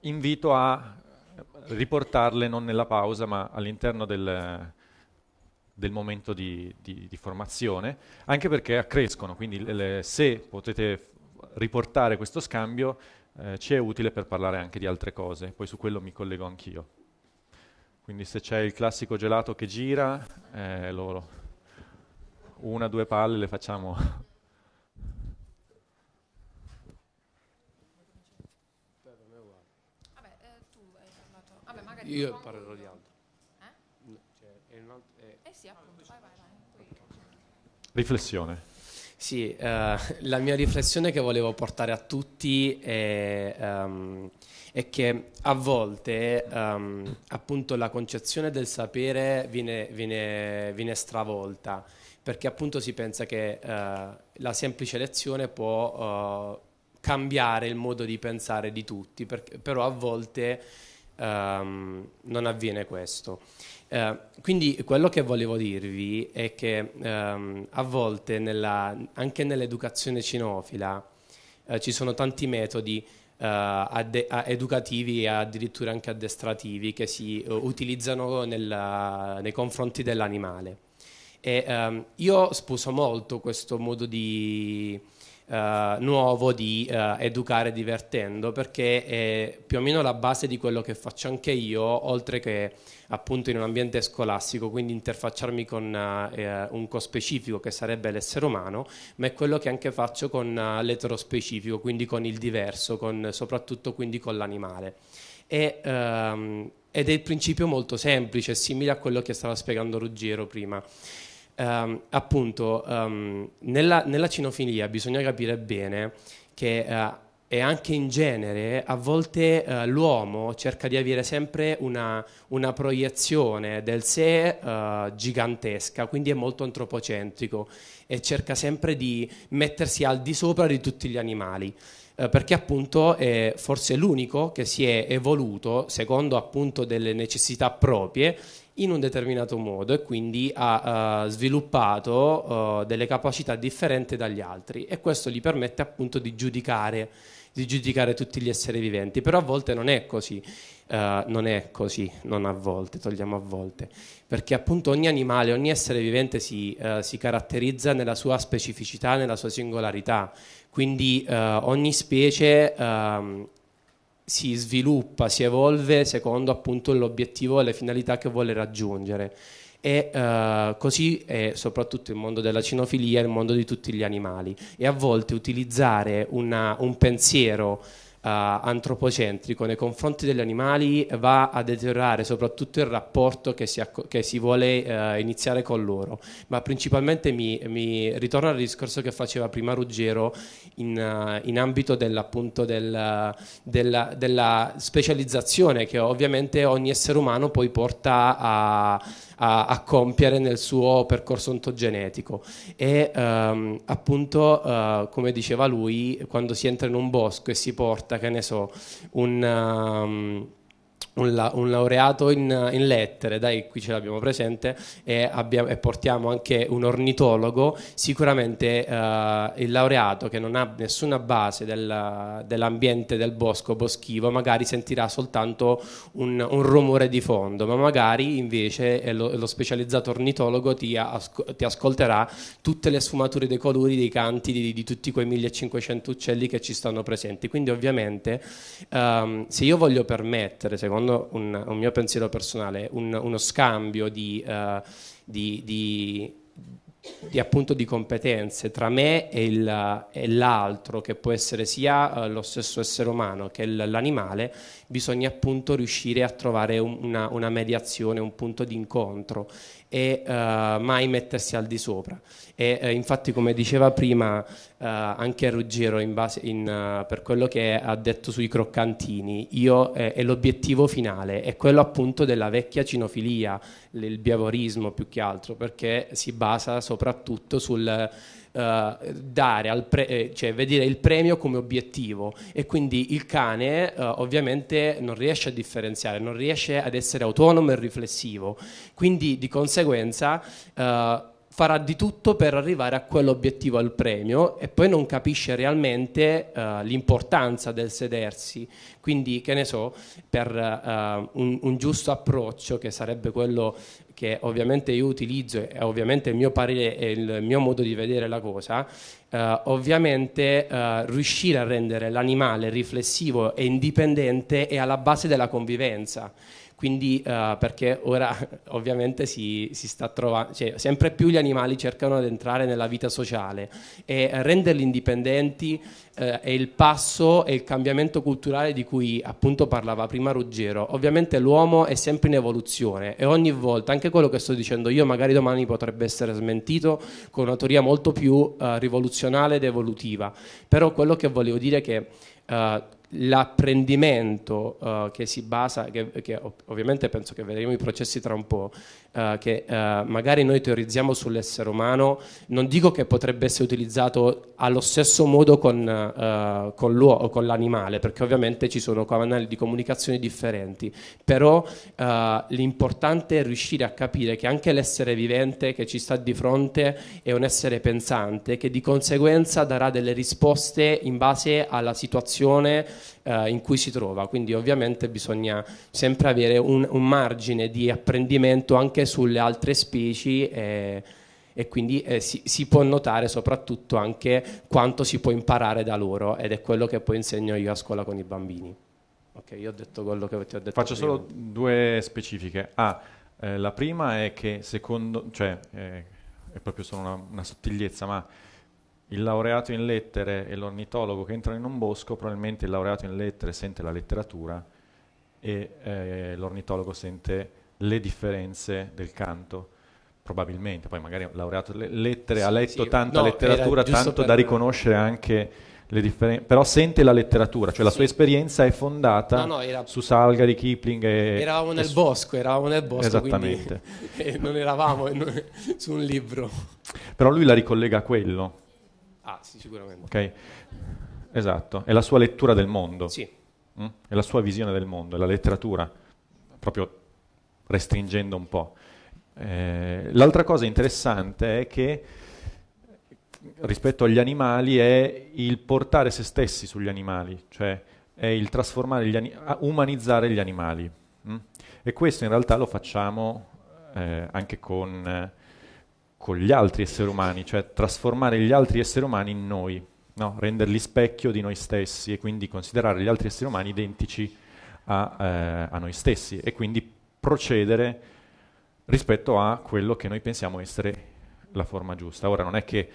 invito a riportarle non nella pausa ma all'interno del, del momento di, di, di, formazione, anche perché accrescono, quindi le, se potete riportare questo scambio eh, ci è utile per parlare anche di altre cose, poi su quello mi collego anch'io. Quindi se c'è il classico gelato che gira, eh, lo, una, due palle le facciamo magari... Io parlerò di altro. Eh? Cioè, eh riflessione. Sì, eh, la mia riflessione che volevo portare a tutti è, um, è che a volte um, appunto la concezione del sapere viene, viene, viene stravolta perché appunto si pensa che uh, la semplice lezione può uh, cambiare il modo di pensare di tutti, per, però a volte ehm, non avviene questo. Eh, quindi quello che volevo dirvi è che ehm, a volte nella, anche nell'educazione cinofila eh, ci sono tanti metodi eh, adde- educativi e addirittura anche addestrativi che si eh, utilizzano nella, nei confronti dell'animale. E, ehm, io sposo molto questo modo di eh, nuovo di eh, educare divertendo, perché è più o meno la base di quello che faccio anche io, oltre che appunto in un ambiente scolastico, quindi interfacciarmi con eh, eh un cospecifico che sarebbe l'essere umano, ma è quello che anche faccio con uh, l'eterospecifico, quindi con il diverso, con, soprattutto quindi con l'animale. E, um, ed è il principio molto semplice, simile a quello che stava spiegando Ruggero prima. Um, appunto, um, nella, nella, cinofilia bisogna capire bene che uh, eh, e anche in genere a volte uh, l'uomo cerca di avere sempre una, una proiezione del sé uh, gigantesca, quindi è molto antropocentrico e cerca sempre di mettersi al di sopra di tutti gli animali perché appunto è forse l'unico che si è evoluto secondo appunto delle necessità proprie in un determinato modo e quindi ha uh, sviluppato uh, delle capacità differenti dagli altri e questo gli permette appunto di giudicare, di giudicare tutti gli esseri viventi, però a volte non è così. Uh, non è così, non a volte, togliamo a volte, perché appunto ogni animale, ogni essere vivente si, uh, si caratterizza nella sua specificità, nella sua singolarità, quindi uh, ogni specie ehm, si sviluppa, si evolve secondo appunto l'obiettivo e le finalità che vuole raggiungere. E uh, così è soprattutto il mondo della cinofilia, il mondo di tutti gli animali. E a volte utilizzare una, un pensiero eh, antropocentrico nei confronti degli animali va a deteriorare soprattutto il rapporto che si, che si vuole eh, iniziare con loro, ma principalmente mi, mi ritorna al discorso che faceva prima Ruggero in, eh, in ambito dell'appunto del, della, della specializzazione che ovviamente ogni essere umano poi porta a a, a compiere nel suo percorso ontogenetico. E ehm, appunto, eh, come diceva lui, quando si entra in un bosco e si porta, che ne so, un... Um, un, la, un, laureato in, in, lettere, dai, qui ce l'abbiamo presente, e, abbiamo, e portiamo anche un ornitologo, sicuramente eh, il laureato che non ha nessuna base del, dell'ambiente del bosco boschivo, magari sentirà soltanto un, un, rumore di fondo, ma magari invece lo, lo specializzato ornitologo ti, asco, ti, ascolterà tutte le sfumature dei colori, dei canti, di, di, tutti quei 1500 uccelli che ci stanno presenti. Quindi ovviamente ehm, se io voglio permettere, secondo un, un mio pensiero personale, un, uno scambio di, uh, di, di, di, appunto di competenze tra me e, il, e l'altro, che può essere sia uh, lo stesso essere umano che l, l'animale, bisogna appunto riuscire a trovare una, una, mediazione, un punto di incontro e uh, mai mettersi al di sopra. E eh, infatti, come diceva prima eh, anche Ruggero, in base, in, uh, per quello che ha detto sui croccantini, io, eh, è l'obiettivo finale, è quello appunto della vecchia cinofilia, il biavorismo più che altro, perché si basa soprattutto sul. Uh, dare al pre- eh, cioè vedere il premio come obiettivo e quindi il cane uh, ovviamente non riesce a differenziare, non riesce ad essere autonomo e riflessivo, quindi di conseguenza uh, farà di tutto per arrivare a quell'obiettivo, al premio, e poi non capisce realmente uh, l'importanza del sedersi. Quindi, che ne so, per uh, un, un giusto approccio, che sarebbe quello che ovviamente io utilizzo e ovviamente il mio parere e il mio modo di vedere la cosa, eh, ovviamente eh, riuscire a rendere l'animale riflessivo e indipendente è alla base della convivenza. Quindi, eh, perché ora ovviamente si, si sta trovando, cioè, sempre più gli animali cercano di entrare nella vita sociale e renderli indipendenti eh, è il passo e il cambiamento culturale di cui appunto parlava prima Ruggero. Ovviamente l'uomo è sempre in evoluzione e ogni volta, anche quello che sto dicendo io, magari domani potrebbe essere smentito con una teoria molto più eh, rivoluzionaria ed evolutiva. Però quello che volevo dire è che eh, l'apprendimento uh, che si basa, che, che, ovviamente penso che vedremo i processi tra un po', eh, che eh, magari noi teorizziamo sull'essere umano, non dico che potrebbe essere utilizzato allo stesso modo con, eh, con, con l'animale, perché ovviamente ci sono canali di comunicazione differenti, però eh, l'importante è riuscire a capire che anche l'essere vivente che ci sta di fronte è un essere pensante, che di conseguenza darà delle risposte in base alla situazione eh, in cui si trova, quindi ovviamente bisogna sempre avere un, un margine di apprendimento anche sulle altre specie. E, e quindi eh, si, si, può notare soprattutto anche quanto si può imparare da loro ed è quello che poi insegno io a scuola con i bambini. Ok, io ho detto quello che ti ho detto. Faccio prima. solo due specifiche. Ah, eh, la prima è che secondo, cioè eh, è proprio solo una, una sottigliezza, ma il laureato in lettere e l'ornitologo che entrano in un bosco, probabilmente il laureato in lettere sente la letteratura e eh, l'ornitologo sente le differenze del canto probabilmente, poi magari ha laureato in lettere, sì, ha letto sì, tanta no, letteratura, tanto da riconoscere anche le differenze, però sente la letteratura, cioè la sua esperienza è fondata no, no, era... su Salgari, Kipling e... Eravamo nel e su... bosco, eravamo nel bosco, Esattamente. Quindi... non eravamo su un libro. Però lui la ricollega a quello, Ah, sì, sicuramente. Okay. Esatto, è la sua lettura del mondo. Sì. Mm? È la sua visione del mondo, è la letteratura, proprio restringendo un po'. Eh, l'altra cosa interessante è che rispetto agli animali è il portare se stessi sugli animali, cioè è il trasformare gli ani- umanizzare gli animali. Mm? E questo in realtà lo facciamo eh, anche con eh, con gli altri esseri umani, cioè trasformare gli altri esseri umani in noi, no? renderli specchio di noi stessi e quindi considerare gli altri esseri umani identici a, eh, a, noi stessi e quindi procedere rispetto a quello che noi pensiamo essere la forma giusta. Ora non è che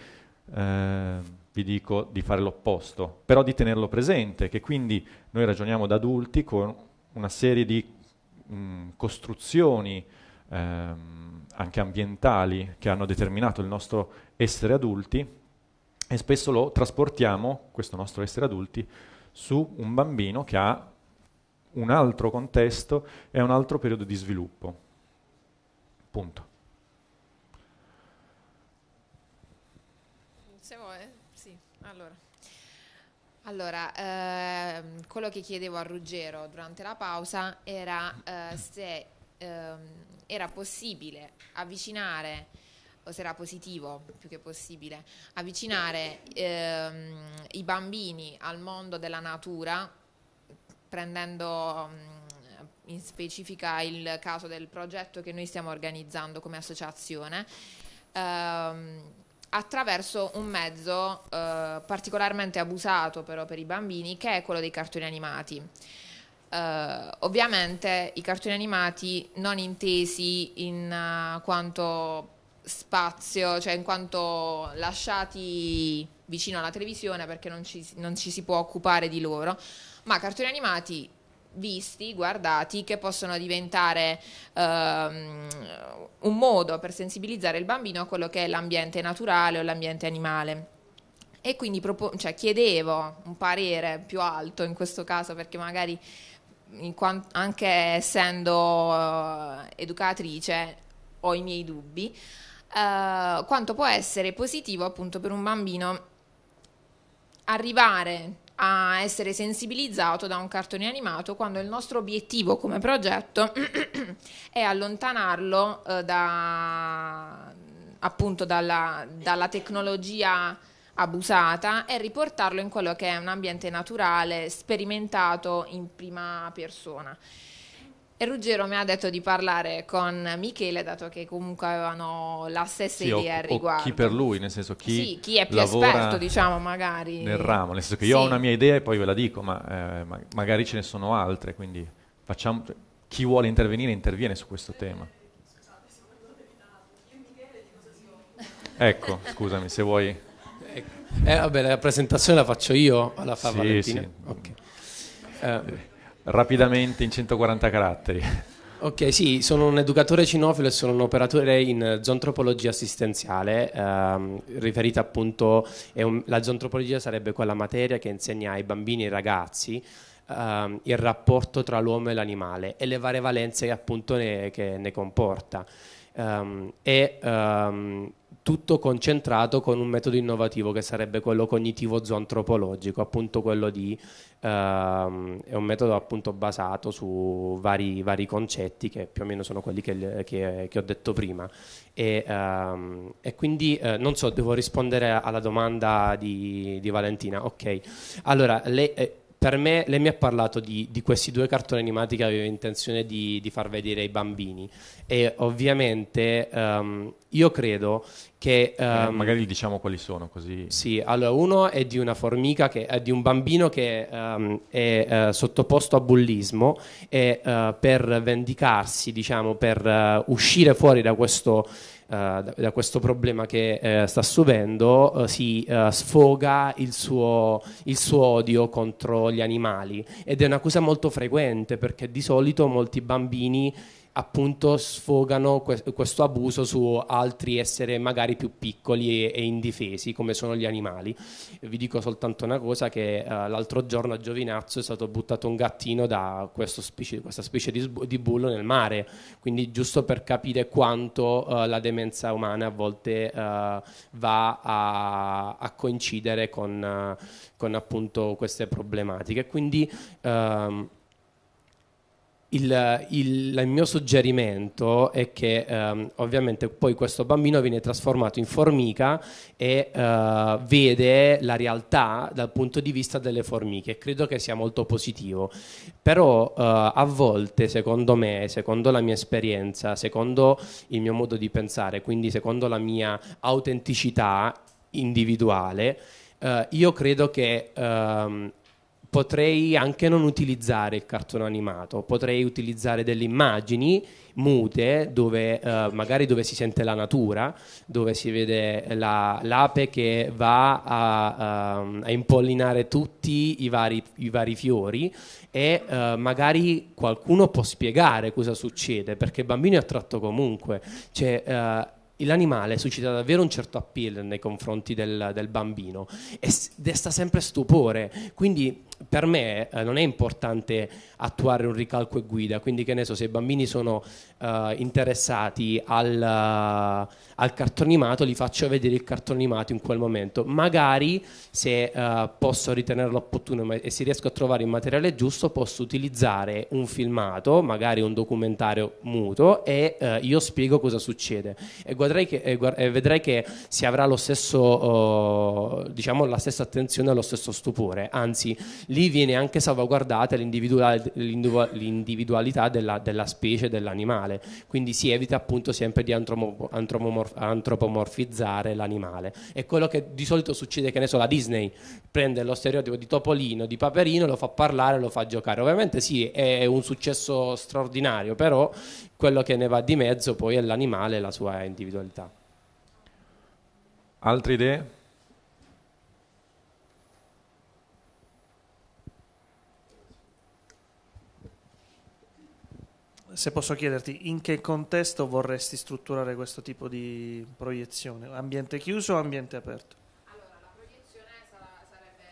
eh, vi dico di fare l'opposto, però di tenerlo presente, che quindi noi ragioniamo da adulti con una serie di mh, costruzioni. Ehm, anche ambientali che hanno determinato il nostro essere adulti e spesso lo trasportiamo, questo nostro essere adulti, su un bambino che ha un altro contesto e un altro periodo di sviluppo. Punto. Se vuoi, sì, allora. Allora, ehm, quello che chiedevo a Ruggero durante la pausa era eh, se ehm, era possibile avvicinare o se era positivo più che possibile avvicinare ehm, i bambini al mondo della natura prendendo mh, mm, in specifica il caso del progetto che noi stiamo organizzando come associazione ehm, attraverso un mezzo eh, particolarmente abusato però per i bambini che è quello dei cartoni animati Uh, ovviamente i cartoni animati non intesi in uh, quanto spazio, cioè in quanto lasciati vicino alla televisione perché non ci, non ci si può occupare di loro, ma cartoni animati visti, guardati, che possono diventare uh, un modo per sensibilizzare il bambino a quello che è l'ambiente naturale o l'ambiente animale e quindi propon- cioè, chiedevo un parere più alto in questo caso perché magari quanto, anche essendo eh, educatrice ho i miei dubbi, eh, quanto può essere positivo appunto per un bambino arrivare a essere sensibilizzato da un cartone animato quando il nostro obiettivo come progetto è allontanarlo eh, da, appunto dalla, dalla tecnologia abusata e riportarlo in quello che è un ambiente naturale, sperimentato in prima persona. E Ruggero mi ha detto di parlare con Michele, dato che comunque avevano la stessa sì, idea al riguardo. chi per lui, nel senso chi, sì, chi è più esperto, diciamo, magari. Nel ramo, nel senso che io sì. ho una mia idea e poi ve la dico, ma, eh, magari ce ne sono altre, quindi facciamo, chi vuole intervenire interviene su questo tema. Ecco, scusami, se vuoi eh, vabbè, la presentazione la faccio io alla fa sì, Valentina. Sì. Okay. Eh. Rapidamente in 140 caratteri. Ok, sì, sono un educatore cinofilo e sono un operatore in zoantropologia assistenziale, ehm, riferita appunto, un, la zoantropologia sarebbe quella materia che insegna ai bambini e ai ragazzi ehm, il rapporto tra l'uomo e l'animale e le varie valenze appunto ne, che ne comporta. Um, e um, tutto concentrato con un metodo innovativo che sarebbe quello cognitivo zoantropologico, appunto quello di ehm, è un metodo appunto basato su vari, vari, concetti che più o meno sono quelli che, che, che ho detto prima. E, ehm, e quindi eh, non so, devo rispondere alla domanda di, di Valentina. Ok, allora le, eh, per me lei mi ha parlato di, di, questi due cartoni animati che aveva intenzione di, di far vedere ai bambini e ovviamente um, io credo che... Um, eh, ehm, magari diciamo quali sono così... Sì, allora uno è di una formica, che, è di un bambino che um, è uh, sottoposto a bullismo e uh, per vendicarsi, diciamo, per uh, uscire fuori da questo eh, da, questo problema che eh, sta subendo eh, si sfoga il suo, il suo odio contro gli animali ed è una cosa molto frequente perché di solito molti bambini appunto sfogano questo abuso su altri esseri magari più piccoli e, indifesi come sono gli animali. Vi dico soltanto una cosa che uh, l'altro giorno a Giovinazzo è stato buttato un gattino da specie, questa specie di, di, bullo nel mare, quindi giusto per capire quanto uh, la demenza umana a volte uh, va a, a coincidere con, con, appunto queste problematiche. Quindi, ehm, il, il, il, mio suggerimento è che ehm, ovviamente poi questo bambino viene trasformato in formica e eh, vede la realtà dal punto di vista delle formiche. Credo che sia molto positivo. Però eh, a volte, secondo me, secondo la mia esperienza, secondo il mio modo di pensare, quindi secondo la mia autenticità individuale, eh, io credo che... Ehm, potrei anche non utilizzare il cartone animato, potrei utilizzare delle immagini mute dove eh, magari dove si sente la natura, dove si vede la, l'ape che va a, uh, a impollinare tutti i vari, i vari fiori e uh, magari qualcuno può spiegare cosa succede perché il bambino è attratto comunque. Cioè, uh, l'animale suscita davvero un certo appeal nei confronti del, del bambino e desta sempre stupore. Quindi per me eh, non è importante attuare un ricalco e guida, quindi che ne so, se i bambini sono eh, interessati al, uh, al cartone animato, li faccio vedere il cartone animato in quel momento. Magari se eh, posso ritenerlo opportuno e se riesco a trovare il materiale giusto, posso utilizzare un filmato, magari un documentario muto e eh, io spiego cosa succede. E, che, e, guard- e vedrai che si avrà lo stesso, oh, diciamo, la stessa attenzione e lo stesso stupore, anzi lì viene anche salvaguardata l'individualità della, della specie dell'animale, quindi si evita appunto sempre di antropomorfizzare l'animale. È quello che di solito succede, che ne so, la Disney prende lo stereotipo di Topolino, di Paperino, lo fa parlare, lo fa giocare. Ovviamente sì, è un successo straordinario, però quello che ne va di mezzo poi è l'animale e la sua individualità. Altre idee? se posso chiederti, in che contesto vorresti strutturare questo tipo di proiezione? Ambiente chiuso o ambiente aperto? Allora, la proiezione sarà, sarebbe...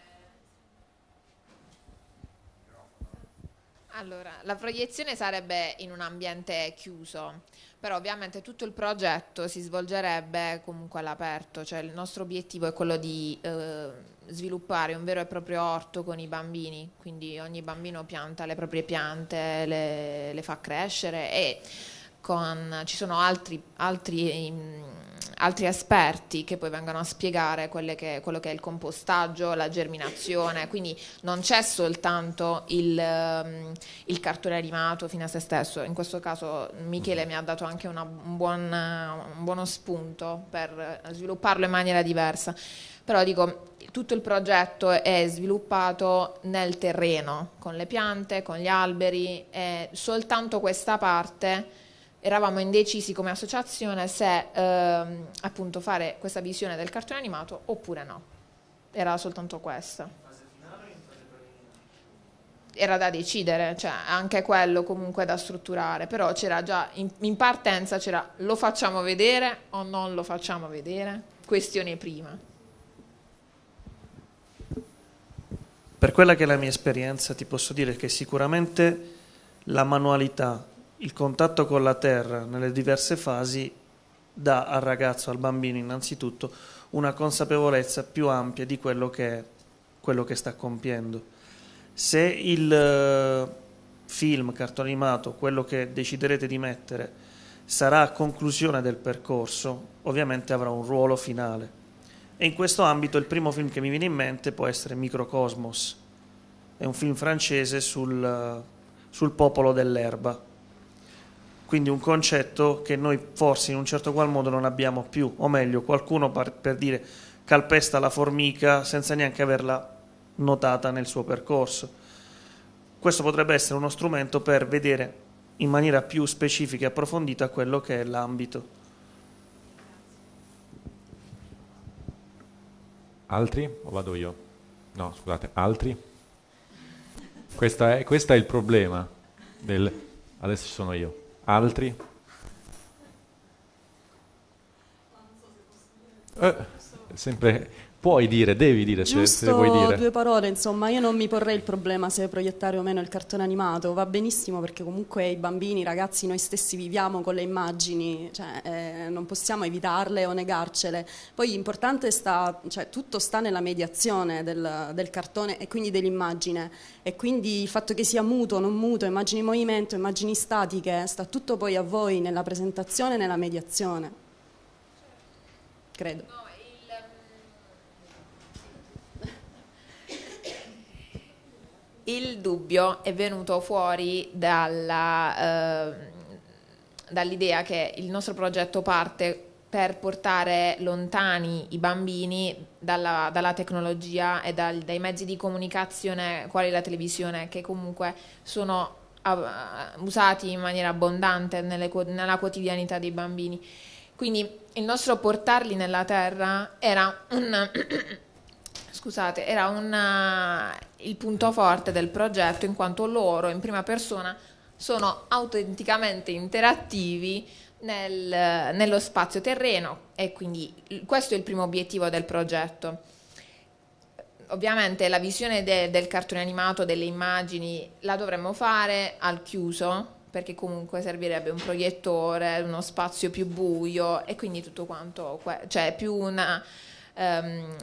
Allora, la proiezione sarebbe in un ambiente chiuso, però ovviamente tutto il progetto si svolgerebbe comunque all'aperto, cioè il nostro obiettivo è quello di eh, sviluppare un vero e proprio orto con i bambini, quindi ogni bambino pianta le proprie piante, le, le fa crescere e con, ci sono altri, altri, mm, altri, esperti che poi vengono a spiegare che, quello che è il compostaggio, la germinazione, quindi non c'è soltanto il, mm, il, cartone animato fino a se stesso, in questo caso Michele mm-hmm. mi ha dato anche una, un, buon, un buono spunto per svilupparlo in maniera diversa, però dico tutto il progetto è sviluppato nel terreno, con le piante, con gli alberi, e soltanto questa parte eravamo indecisi come associazione se ehm, appunto fare questa visione del cartone animato oppure no. Era soltanto questa. Era da decidere, cioè anche quello comunque da strutturare, però c'era già in, in partenza c'era lo facciamo vedere o non lo facciamo vedere, questione prima. Per quella che è la mia esperienza ti posso dire che sicuramente la manualità, il contatto con la terra nelle diverse fasi dà al ragazzo, al bambino innanzitutto, una consapevolezza più ampia di quello che, è, quello che sta compiendo. Se il eh, film, cartone animato, quello che deciderete di mettere, sarà a conclusione del percorso, ovviamente avrà un ruolo finale e in questo ambito il primo film che mi viene in mente può essere Microcosmos, è un film francese sul, sul popolo dell'erba. Quindi un concetto che noi forse in un certo qual modo non abbiamo più, o meglio, qualcuno per dire calpesta la formica senza neanche averla notata nel suo percorso. Questo potrebbe essere uno strumento per vedere in maniera più specifica e approfondita quello che è l'ambito. Altri? O vado io? No, scusate, altri? Questo è, questo è il problema del... Adesso ci sono io. Altri? Eh, sempre puoi dire, devi dire se, se vuoi dire. due parole, insomma, io non mi porrei il problema se proiettare o meno il cartone animato, va benissimo perché comunque i bambini, i ragazzi, noi stessi viviamo con le immagini, cioè, eh, non possiamo evitarle o negarcele. Poi l'importante sta, cioè, tutto sta nella mediazione del, del cartone e quindi dell'immagine e quindi il fatto che sia muto, non muto, immagini in movimento, immagini statiche, sta tutto poi a voi nella presentazione e nella mediazione. Credo. il dubbio è venuto fuori dalla, eh, dall'idea che il nostro progetto parte per portare lontani i bambini dalla, dalla tecnologia e dal, dai mezzi di comunicazione quali la televisione, che comunque sono usati in maniera abbondante nelle, nella quotidianità dei bambini. Quindi il nostro portarli nella terra era un, scusate, era una, eh, il punto forte del progetto in quanto loro in prima persona sono autenticamente interattivi nel, nello spazio terreno e quindi questo è il primo obiettivo del progetto. Ovviamente la visione de, del cartone animato, delle immagini, la dovremmo fare al chiuso perché comunque servirebbe un proiettore, uno spazio più buio e quindi tutto quanto, cioè più una... Um,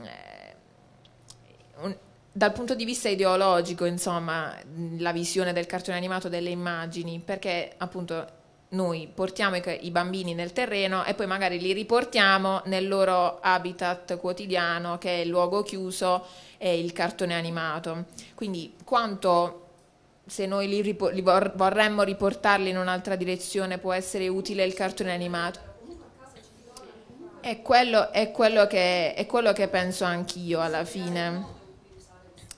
un, dal punto di vista ideologico, insomma, la visione del cartone animato delle immagini, perché appunto noi portiamo i, i bambini nel terreno e poi magari li riportiamo nel loro habitat quotidiano, che è il luogo chiuso e il cartone animato. Quindi quanto se noi li, ripor- li vor- vorremmo riportarli in un'altra direzione può essere utile il cartone animato? È quello, è quello, che, è quello che penso anch'io alla fine.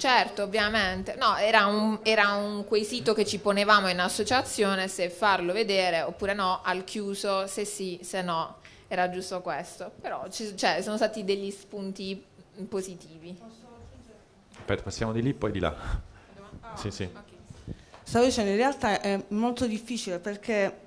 Certo, ovviamente. No, era un, era un, quesito che ci ponevamo in associazione se farlo vedere oppure no, al chiuso, se sì, se no. Era giusto questo. Però ci, cioè, sono stati degli spunti positivi. Aspetta, passiamo di lì, poi di là. sì, sì. Stavo dicendo, in realtà è molto difficile perché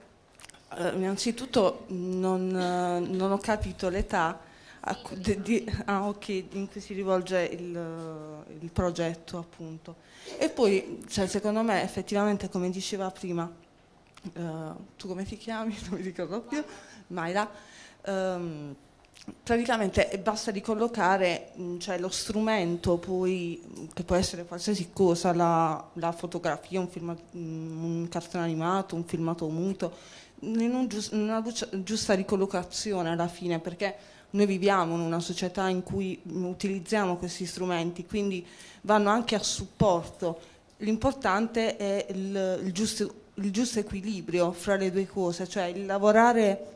eh, innanzitutto non, non ho capito l'età a, ah, di, di, ah, okay, in cui si rivolge il, eh, il progetto appunto. E poi, cioè, secondo me, effettivamente, come diceva prima, eh, tu come ti chiami? Non mi ricordo più, Maila. Ehm, praticamente basta ricollocare mm, cioè, lo strumento poi, mm, che può essere qualsiasi cosa, la, la fotografia, un, film, mm, un, cartone animato, un filmato muto, in, un giust, in una giusta ricollocazione alla fine, perché noi viviamo in una società in cui mm, utilizziamo questi strumenti, quindi vanno anche a supporto. L'importante è il, il, giusto, il giusto equilibrio fra le due cose, cioè il lavorare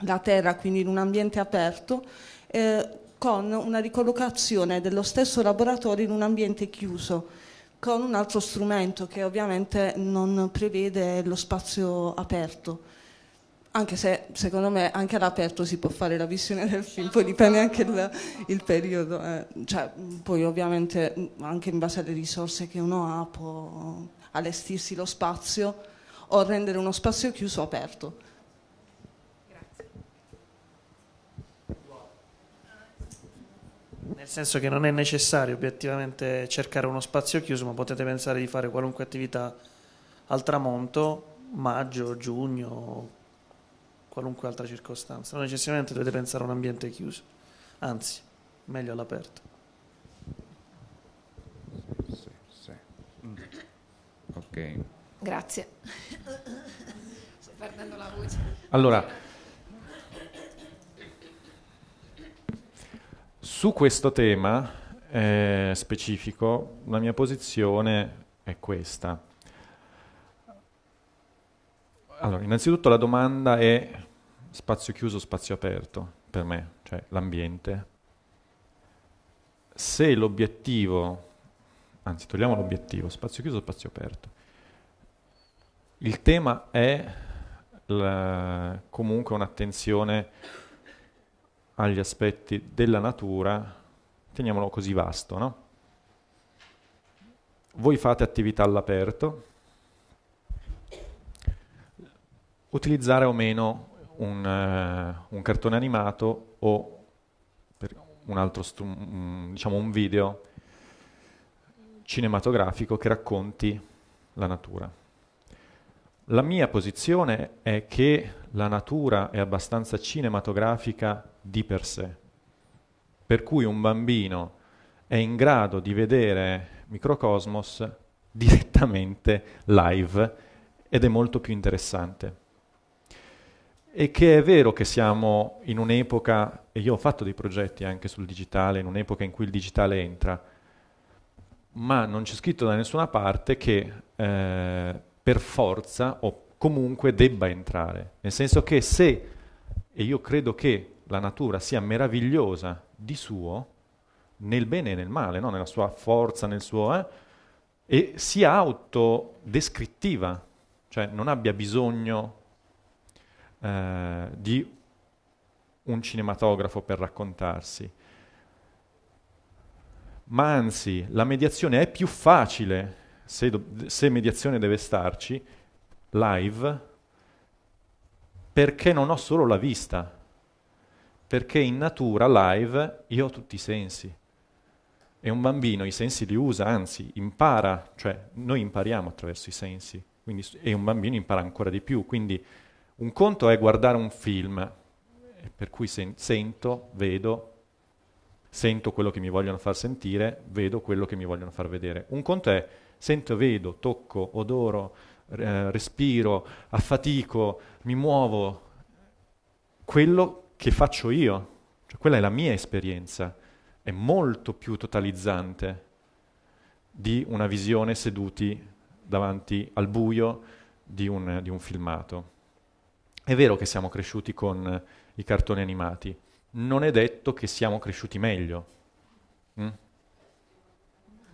la terra, quindi in un ambiente aperto, eh, con una ricollocazione dello stesso laboratorio in un ambiente chiuso, con un altro strumento che ovviamente non prevede lo spazio aperto anche se secondo me anche all'aperto si può fare la visione del film, poi dipende anche il, il periodo, eh. cioè, poi ovviamente anche in base alle risorse che uno ha può allestirsi lo spazio o rendere uno spazio chiuso aperto. Nel senso che non è necessario obiettivamente cercare uno spazio chiuso, ma potete pensare di fare qualunque attività al tramonto, maggio, giugno, qualunque altra circostanza. Non necessariamente dovete pensare a un ambiente chiuso, anzi, meglio all'aperto. Sì, sì. Mm. Ok. Grazie. Sto perdendo la voce. Allora, su questo tema eh, specifico la mia posizione è questa. Allora, innanzitutto la domanda è spazio chiuso, spazio aperto per me, cioè l'ambiente. Se l'obiettivo, anzi togliamo l'obiettivo, spazio chiuso, spazio aperto, il tema è la, comunque un'attenzione agli aspetti della natura, teniamolo così vasto, no? Voi fate attività all'aperto, utilizzare o meno un, uh, un cartone animato o un altro strum, diciamo un video cinematografico che racconti la natura. La mia posizione è che la natura è abbastanza cinematografica di per sé, per cui un bambino è in grado di vedere Microcosmos direttamente live ed è molto più interessante e che è vero che siamo in un'epoca, e io ho fatto dei progetti anche sul digitale, in un'epoca in cui il digitale entra, ma non c'è scritto da nessuna parte che eh, per forza o comunque debba entrare, nel senso che se, e io credo che la natura sia meravigliosa di suo, nel bene e nel male, no? nella sua forza, nel suo... Eh, e sia autodescrittiva, cioè non abbia bisogno eh, di un cinematografo per raccontarsi. Ma anzi, la mediazione è più facile, se, do- se mediazione deve starci, live, perché non ho solo la vista, perché in natura live io ho tutti i sensi. E un bambino i sensi li usa, anzi impara, cioè noi impariamo attraverso i sensi, quindi, e un bambino impara ancora di più, quindi un conto è guardare un film, per cui sen- sento, vedo, sento quello che mi vogliono far sentire, vedo quello che mi vogliono far vedere. Un conto è sento, vedo, tocco, odoro, eh, respiro, affatico, mi muovo. Quello che faccio io, cioè quella è la mia esperienza, è molto più totalizzante di una visione seduti davanti al buio di un, di un filmato. È vero che siamo cresciuti con eh, i cartoni animati, non è detto che siamo cresciuti meglio. Mm?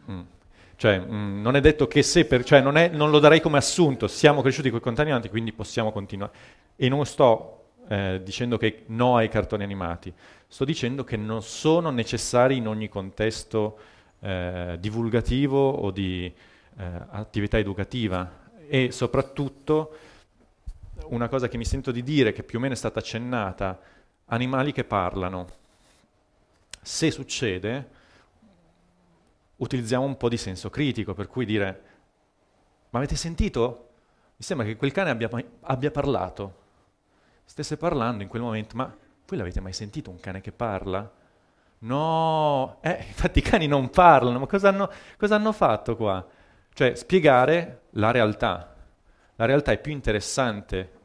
Mm. Cioè, mh, mm, non è detto che se per, cioè non, è, non, lo darei come assunto, siamo cresciuti con i cartoni animati, quindi possiamo continuare. E non sto eh, dicendo che no ai cartoni animati, sto dicendo che non sono necessari in ogni contesto eh, divulgativo o di eh, attività educativa e soprattutto una cosa che mi sento di dire, che più o meno è stata accennata, animali che parlano. Se succede, utilizziamo un po' di senso critico, per cui dire, ma avete sentito? Mi sembra che quel cane abbia, abbia parlato, stesse parlando in quel momento, ma voi l'avete mai sentito un cane che parla? No, eh, infatti i cani non parlano, ma cosa hanno, cosa hanno fatto qua? Cioè spiegare la realtà la realtà è più interessante.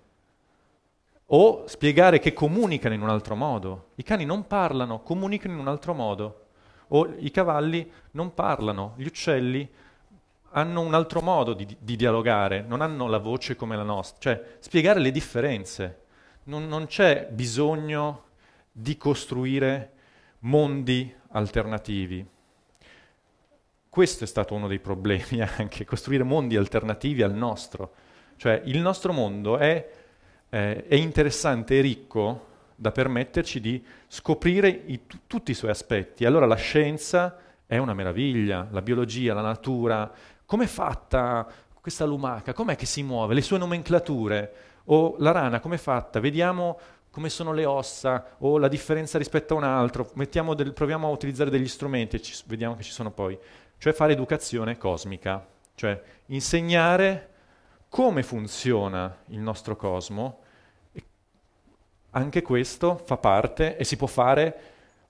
O spiegare che comunicano in un altro modo. I cani non parlano, comunicano in un altro modo. O i cavalli non parlano, gli uccelli hanno un altro modo di, di dialogare, non hanno la voce come la nostra. Cioè, spiegare le differenze. non, non c'è bisogno di costruire mondi alternativi. Questo è stato uno dei problemi anche, costruire mondi alternativi al nostro. Cioè il nostro mondo è, eh, è interessante e ricco da permetterci di scoprire i, t- tutti i suoi aspetti. Allora la scienza è una meraviglia, la biologia, la natura, com'è fatta questa lumaca, com'è che si muove, le sue nomenclature, o la rana com'è fatta, vediamo come sono le ossa o la differenza rispetto a un altro, del, proviamo a utilizzare degli strumenti e ci, vediamo che ci sono poi, cioè fare educazione cosmica, cioè insegnare come funziona il nostro cosmo, anche questo fa parte e si può fare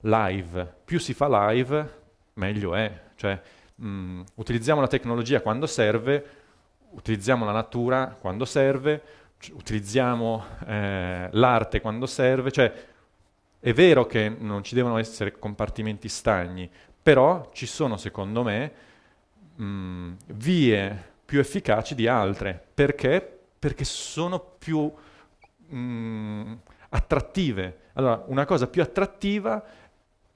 live. Più si fa live, meglio è. Cioè, mh, mm, utilizziamo la tecnologia quando serve, utilizziamo la natura quando serve, c- utilizziamo eh, l'arte quando serve. Cioè, è vero che non ci devono essere compartimenti stagni, però ci sono, secondo me, mh, mm, vie più efficaci di altre. Perché? Perché sono più mh, mm, attrattive. Allora, una cosa più attrattiva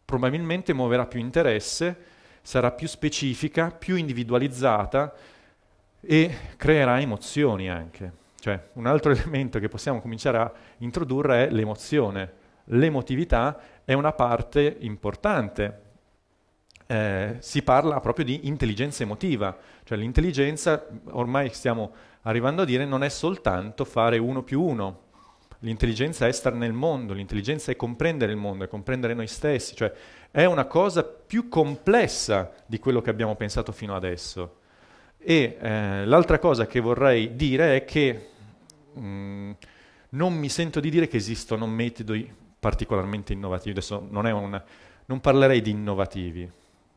probabilmente muoverà più interesse, sarà più specifica, più individualizzata e creerà emozioni anche. Cioè, un altro elemento che possiamo cominciare a introdurre è l'emozione. L'emotività è una parte importante eh, si parla proprio di intelligenza emotiva, cioè l'intelligenza, ormai stiamo arrivando a dire, non è soltanto fare uno più uno, l'intelligenza è stare nel mondo, l'intelligenza è comprendere il mondo, è comprendere noi stessi, cioè è una cosa più complessa di quello che abbiamo pensato fino adesso. E eh, l'altra cosa che vorrei dire è che mh, mm, non mi sento di dire che esistono metodi particolarmente innovativi, adesso non è una non parlerei di innovativi,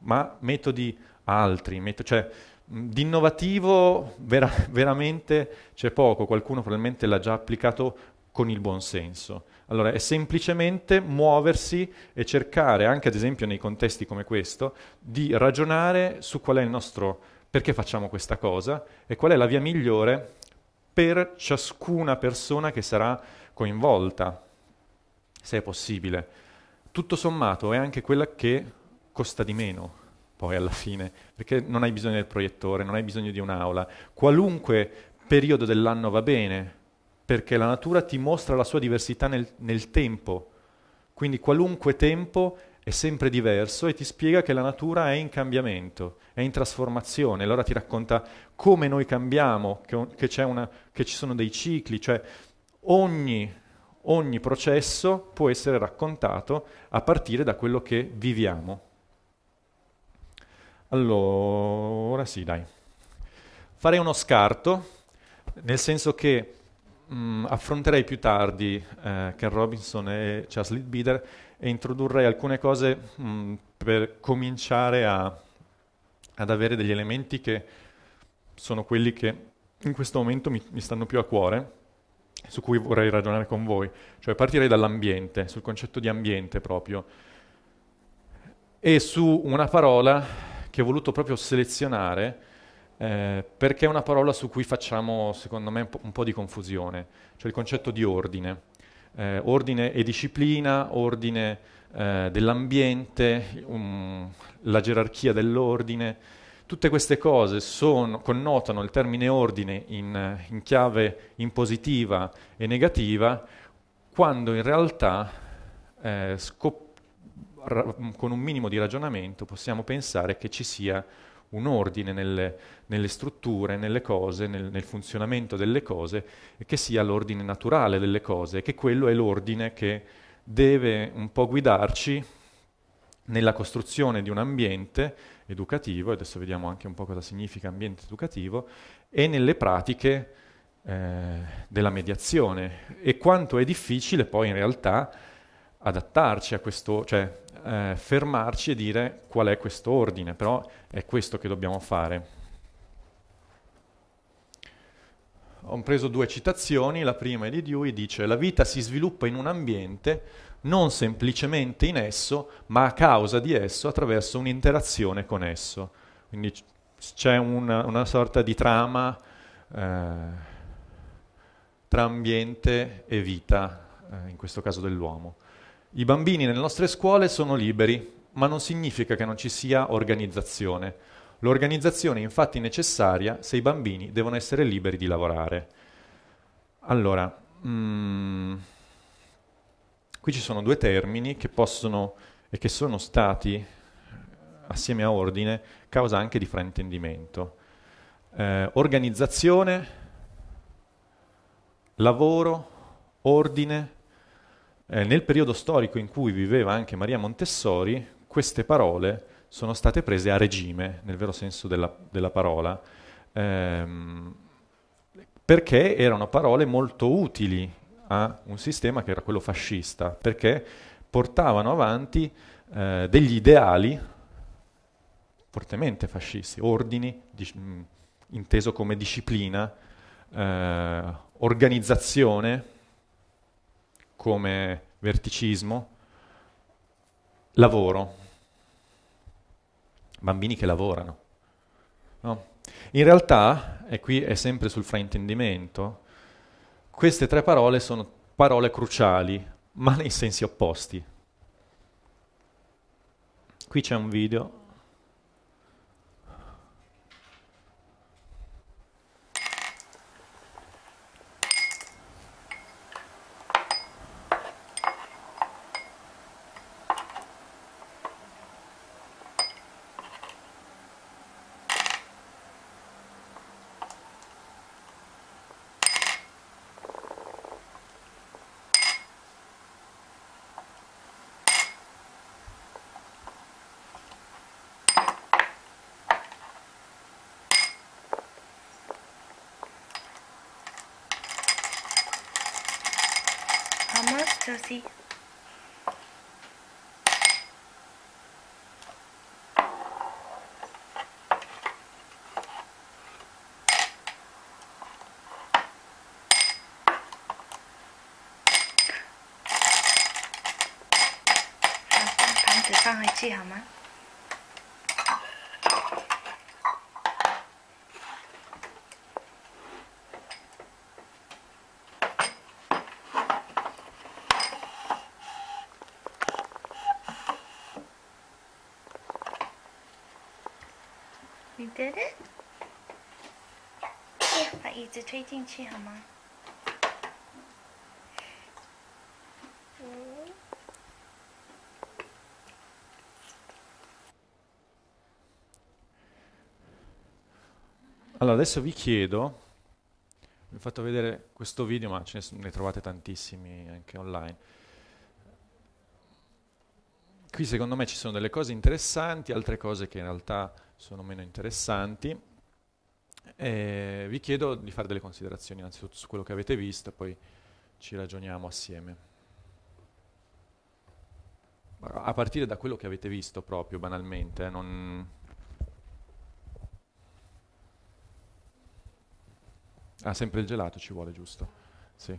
ma metodi altri, met- cioè di innovativo vera- veramente c'è poco, qualcuno probabilmente l'ha già applicato con il buon senso. Allora è semplicemente muoversi e cercare, anche ad esempio nei contesti come questo, di ragionare su qual è il nostro perché facciamo questa cosa e qual è la via migliore per ciascuna persona che sarà coinvolta, se è possibile. Tutto sommato è anche quella che costa di meno poi alla fine, perché non hai bisogno del proiettore, non hai bisogno di un'aula. Qualunque periodo dell'anno va bene, perché la natura ti mostra la sua diversità nel, nel tempo. Quindi qualunque tempo è sempre diverso e ti spiega che la natura è in cambiamento, è in trasformazione. Allora ti racconta come noi cambiamo, che, che, una, che ci sono dei cicli, cioè ogni, ogni processo può essere raccontato a partire da quello che viviamo. Allora, sì, dai. Farei uno scarto, nel senso che mh, mm, affronterei più tardi eh, Ken Robinson e Charles Leadbeater e introdurrei alcune cose mh, mm, per cominciare a, ad avere degli elementi che sono quelli che in questo momento mi, mi stanno più a cuore, su cui vorrei ragionare con voi. Cioè partirei dall'ambiente, sul concetto di ambiente proprio, e su una parola che ho voluto proprio selezionare eh, perché è una parola su cui facciamo, secondo me, un po', un po di confusione, cioè il concetto di ordine. Eh, ordine e disciplina, ordine eh, dell'ambiente, um, la gerarchia dell'ordine, tutte queste cose sono, connotano il termine ordine in, in chiave impositiva e negativa, quando in realtà eh, scop- con un minimo di ragionamento possiamo pensare che ci sia un ordine nelle, nelle strutture, nelle cose, nel, nel, funzionamento delle cose, che sia l'ordine naturale delle cose, che quello è l'ordine che deve un po' guidarci nella costruzione di un ambiente educativo, e adesso vediamo anche un po' cosa significa ambiente educativo, e nelle pratiche eh, della mediazione e quanto è difficile poi in realtà adattarci a questo, cioè eh, fermarci e dire qual è questo ordine, però è questo che dobbiamo fare. Ho preso due citazioni, la prima è di Dewey, dice la vita si sviluppa in un ambiente non semplicemente in esso, ma a causa di esso attraverso un'interazione con esso. Quindi c'è una, una sorta di trama eh, tra ambiente e vita, eh, in questo caso dell'uomo. I bambini nelle nostre scuole sono liberi, ma non significa che non ci sia organizzazione. L'organizzazione è infatti necessaria se i bambini devono essere liberi di lavorare. Allora, mm, qui ci sono due termini che possono e che sono stati, assieme a ordine, causa anche di fraintendimento. Eh, organizzazione, lavoro, ordine, eh, nel periodo storico in cui viveva anche Maria Montessori, queste parole sono state prese a regime, nel vero senso della, della parola, ehm, perché erano parole molto utili a un sistema che era quello fascista, perché portavano avanti eh, degli ideali fortemente fascisti, ordini, dis- inteso come disciplina, eh, organizzazione, come verticismo, lavoro, bambini che lavorano. No? In realtà, e qui è sempre sul fraintendimento, queste tre parole sono parole cruciali, ma nei sensi opposti. Qui c'è un video 好吗？你的？把椅子推进去好吗？Allora, adesso vi chiedo, vi ho fatto vedere questo video, ma ce ne trovate tantissimi anche online. Qui secondo me ci sono delle cose interessanti, altre cose che in realtà sono meno interessanti. E vi chiedo di fare delle considerazioni innanzitutto su quello che avete visto, poi ci ragioniamo assieme. A partire da quello che avete visto proprio banalmente, eh, Ah, sempre il gelato ci vuole, giusto? Sì.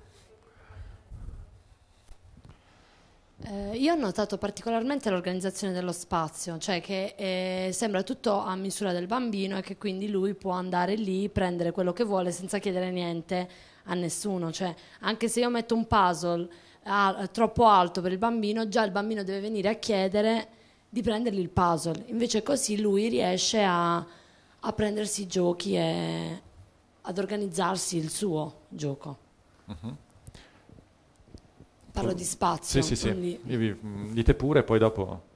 Eh, io ho notato particolarmente l'organizzazione dello spazio, cioè che eh, sembra tutto a misura del bambino e che quindi lui può andare lì, prendere quello che vuole senza chiedere niente a nessuno. Cioè, anche se io metto un puzzle ah, troppo alto per il bambino, già il bambino deve venire a chiedere di prendergli il puzzle. Invece così lui riesce a, a prendersi i giochi e, ad organizzarsi il suo gioco. Uh-huh. Parlo di spazio. Sì, sì, quindi... sì. Quindi... Mm, dite pure poi dopo...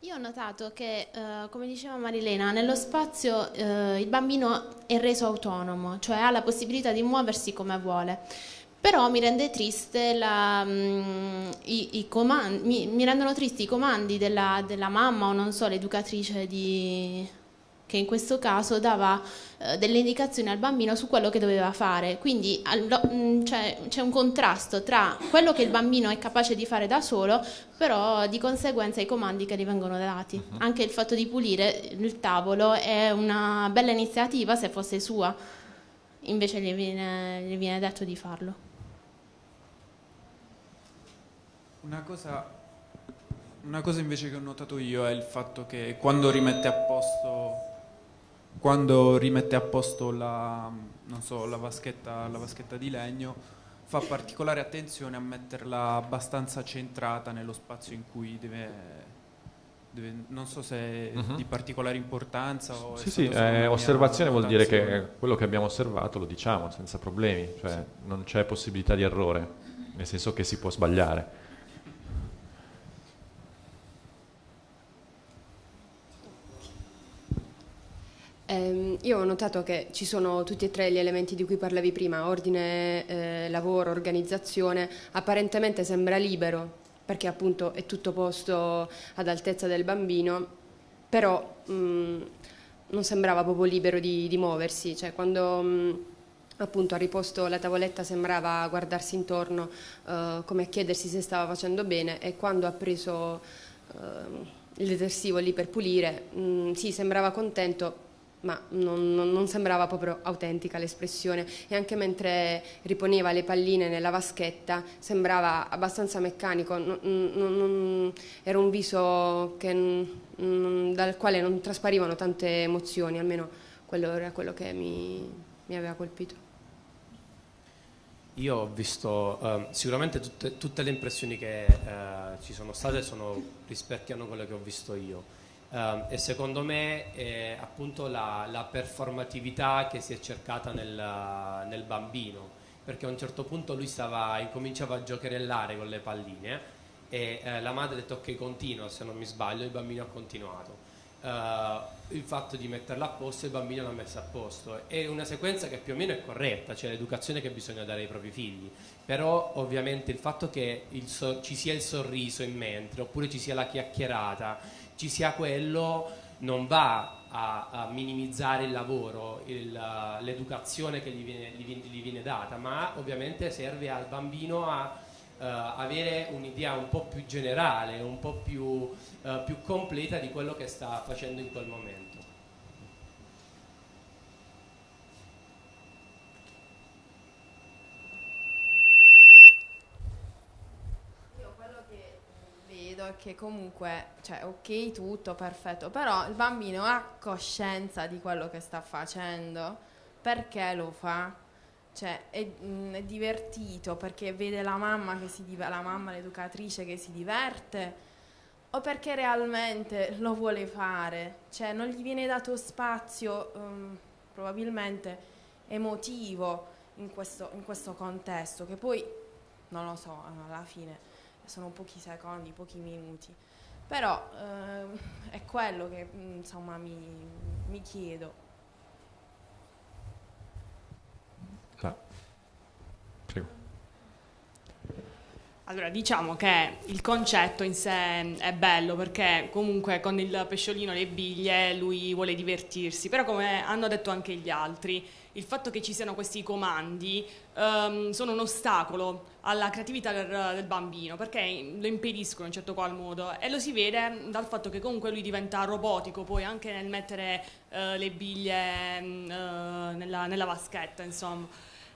Io ho notato che, eh, come diceva Marilena, nello spazio eh, il bambino è reso autonomo, cioè ha la possibilità di muoversi come vuole però mi rende triste la, mm, i, i comandi, mi, mi, rendono tristi i comandi della, della mamma o non so, l'educatrice di, che in questo caso dava eh, delle indicazioni al bambino su quello che doveva fare. Quindi allo, mh, mm, c'è, c'è, un contrasto tra quello che il bambino è capace di fare da solo, però di conseguenza i comandi che gli vengono dati. Uh-huh. Anche il fatto di pulire il tavolo è una bella iniziativa se fosse sua, invece gli viene, gli viene detto di farlo. Una cosa, una cosa invece che ho notato io è il fatto che quando rimette a posto quando rimette a posto la, so, la, vaschetta, la, vaschetta, di legno fa particolare attenzione a metterla abbastanza centrata nello spazio in cui deve, deve non so se è uh-huh. di particolare importanza o sì, sì, eh, osservazione vuol dire che quello che abbiamo osservato lo diciamo senza problemi cioè sì. non c'è possibilità di errore nel senso che si può sbagliare Eh, io ho notato che ci sono tutti e tre gli elementi di cui parlavi prima, ordine, eh, lavoro, organizzazione, apparentemente sembra libero perché appunto è tutto posto ad altezza del bambino, però mh, mm, non sembrava proprio libero di, di muoversi, cioè quando... Mh, mm, appunto ha riposto la tavoletta sembrava guardarsi intorno eh, come a chiedersi se stava facendo bene e quando ha preso eh, il detersivo lì per pulire mh, mm, sì sembrava contento ma non, non, sembrava proprio autentica l'espressione e anche mentre riponeva le palline nella vaschetta sembrava abbastanza meccanico, non, non, era un viso che, dal quale non trasparivano tante emozioni, almeno quello era quello che mi, mi aveva colpito. Io ho visto eh, sicuramente tutte, tutte, le impressioni che eh, ci sono state sono rispecchiano quelle che ho visto io Um, e secondo me eh, appunto la, la, performatività che si è cercata nel, nel, bambino perché a un certo punto lui stava, incominciava a giocherellare con le palline e eh, la madre ha detto ok continua se non mi sbaglio il bambino ha continuato uh, il fatto di metterla a posto il bambino l'ha messa a posto è una sequenza che più o meno è corretta cioè l'educazione che bisogna dare ai propri figli però ovviamente il fatto che il so- ci sia il sorriso in mente oppure ci sia la chiacchierata ci sia quello non va a, a minimizzare il lavoro, il, l'educazione che gli viene, gli, gli viene, data, ma ovviamente serve al bambino a uh, avere un'idea un po' più generale, un po' più, uh, più completa di quello che sta facendo in quel momento. vedo è che comunque, cioè, ok, tutto perfetto, però il bambino ha coscienza di quello che sta facendo, perché lo fa? Cioè, è, mh, mm, è divertito perché vede la mamma, div- la mamma, l'educatrice che si diverte, o perché realmente lo vuole fare, cioè, non gli viene dato spazio, um, probabilmente emotivo in questo, in questo contesto, che poi non lo so alla fine sono pochi secondi, pochi minuti. Però ehm, è quello che mm, insomma mi, mi chiedo. Prego. Allora, diciamo che il concetto in sé è bello perché comunque con il pesciolino e le biglie lui vuole divertirsi, però come hanno detto anche gli altri, il fatto che ci siano questi comandi ehm, sono un ostacolo alla creatività del, del, bambino perché lo impediscono in certo qual modo e lo si vede dal fatto che comunque lui diventa robotico poi anche nel mettere uh, le biglie uh, nella, nella, vaschetta insomma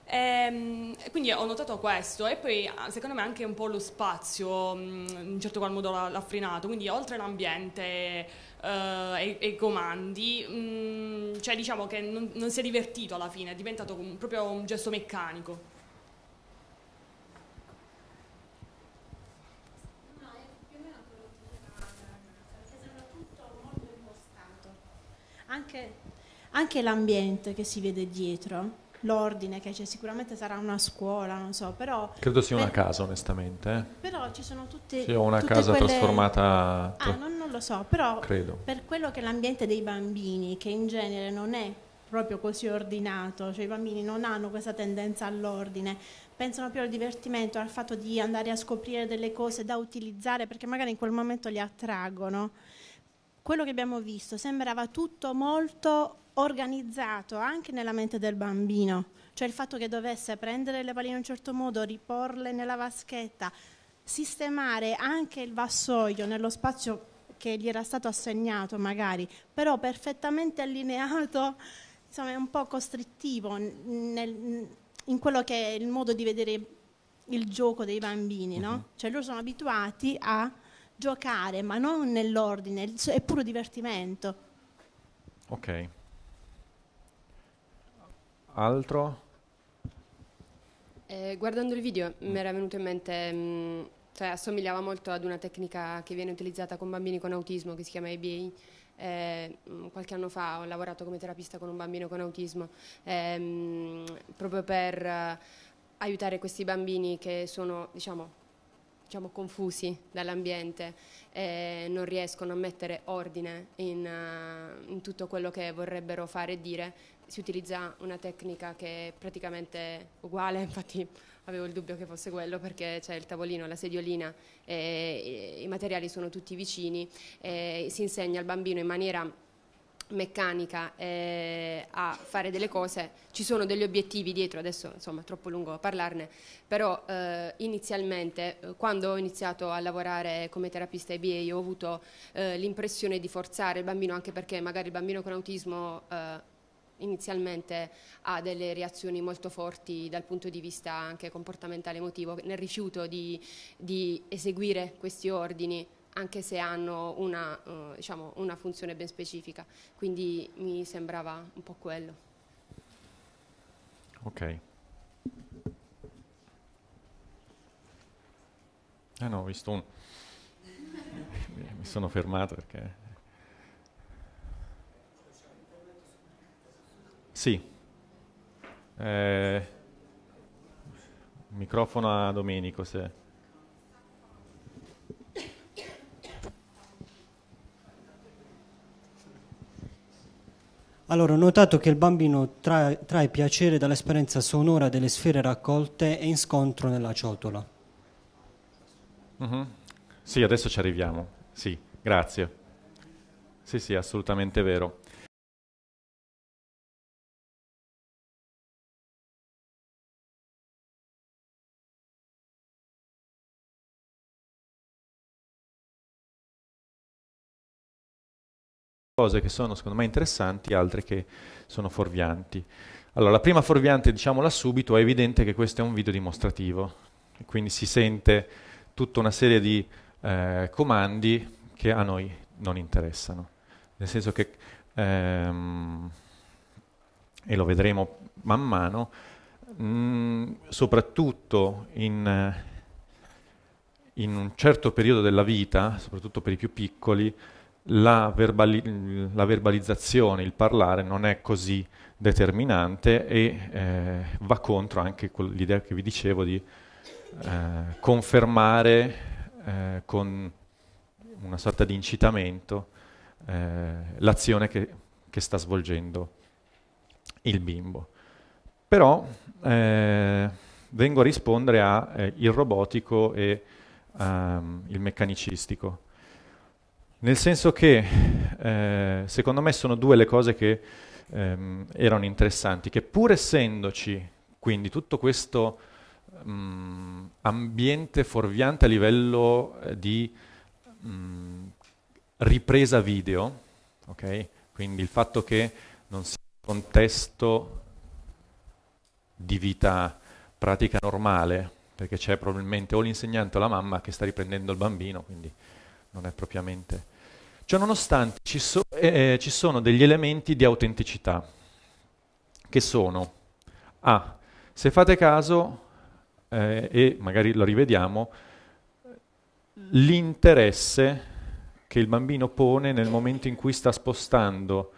ehm, e, quindi ho notato questo e poi ah, secondo me anche un po' lo spazio mm, in certo qual modo l'ha, l'ha frenato quindi oltre l'ambiente uh, eh, e, i comandi um, cioè diciamo che non, non si è divertito alla fine è diventato proprio un gesto meccanico anche, anche l'ambiente che si vede dietro, l'ordine che c'è, sicuramente sarà una scuola, non so, però... Credo sia una per, casa, onestamente. Eh. Però ci sono tutte... Sì, una casa quelle... trasformata... Ah, non, non, lo so, però Credo. per quello che è l'ambiente dei bambini, che in genere non è proprio così ordinato, cioè i bambini non hanno questa tendenza all'ordine, pensano più al divertimento, al fatto di andare a scoprire delle cose da utilizzare, perché magari in quel momento li attraggono quello che abbiamo visto sembrava tutto molto organizzato anche nella mente del bambino, cioè il fatto che dovesse prendere le palle in un certo modo, riporle nella vaschetta, sistemare anche il vassoio nello spazio che gli era stato assegnato magari, però perfettamente allineato, insomma è un po' costrittivo nel, in quello che è il modo di vedere il gioco dei bambini, no? Mm-hmm. Cioè loro sono abituati a giocare, ma non nell'ordine, è puro divertimento. Ok. Altro? Eh, guardando il video mm. mi era venuto in mente, mh, mm, cioè assomigliava molto ad una tecnica che viene utilizzata con bambini con autismo che si chiama ABA. Eh, mm, qualche anno fa ho lavorato come terapista con un bambino con autismo ehm, proprio per eh, aiutare questi bambini che sono diciamo diciamo, confusi dall'ambiente e non riescono a mettere ordine in, eh, in tutto quello che vorrebbero fare e dire, si utilizza una tecnica che è praticamente uguale, infatti avevo il dubbio che fosse quello perché c'è il tavolino, la sediolina, i materiali sono tutti vicini, si insegna al bambino in maniera meccanica eh, a fare delle cose, ci sono degli obiettivi dietro, adesso insomma è troppo lungo parlarne, però eh, inizialmente eh, quando ho iniziato a lavorare come terapista EBA ho avuto eh, l'impressione di forzare il bambino anche perché magari il bambino con autismo eh, inizialmente ha delle reazioni molto forti dal punto di vista anche comportamentale emotivo nel rifiuto di, di eseguire questi ordini anche se hanno una, eh, diciamo, una funzione ben specifica, quindi mi sembrava un po' quello. Ok. Eh no, ho visto un... Mi sono fermato perché... Sì. Eh, microfono a Domenico se... Allora, ho notato che il bambino trae, trae piacere dall'esperienza sonora delle sfere raccolte e in scontro nella ciotola. Mm-hmm. Sì, adesso ci arriviamo. Sì, grazie. Sì, sì, assolutamente vero. cose che sono secondo me interessanti, altre che sono fuorvianti. Allora, la prima fuorviante, diciamola subito, è evidente che questo è un video dimostrativo, quindi si sente tutta una serie di eh, comandi che a noi non interessano, nel senso che, ehm, e lo vedremo man mano, mh, mm, soprattutto in, in un certo periodo della vita, soprattutto per i più piccoli, la, verbali- la, verbalizzazione, il parlare non è così determinante e eh, va contro anche l'idea che vi dicevo di eh, confermare eh, con una sorta di incitamento eh, l'azione che, che, sta svolgendo il bimbo. Però eh, vengo a rispondere al eh, il robotico e um, il meccanicistico nel senso che eh, secondo me sono due le cose che ehm, erano interessanti, che pur essendoci quindi tutto questo mh, mm, ambiente fuorviante a livello eh, di mh, mm, ripresa video, okay? quindi il fatto che non sia un contesto di vita pratica normale, perché c'è probabilmente o l'insegnante o la mamma che sta riprendendo il bambino, quindi non è propriamente Ciononostante ci, so, eh, eh, ci sono degli elementi di autenticità, che sono A. Ah, se fate caso, eh, e magari lo rivediamo, l'interesse che il bambino pone nel momento in cui sta spostando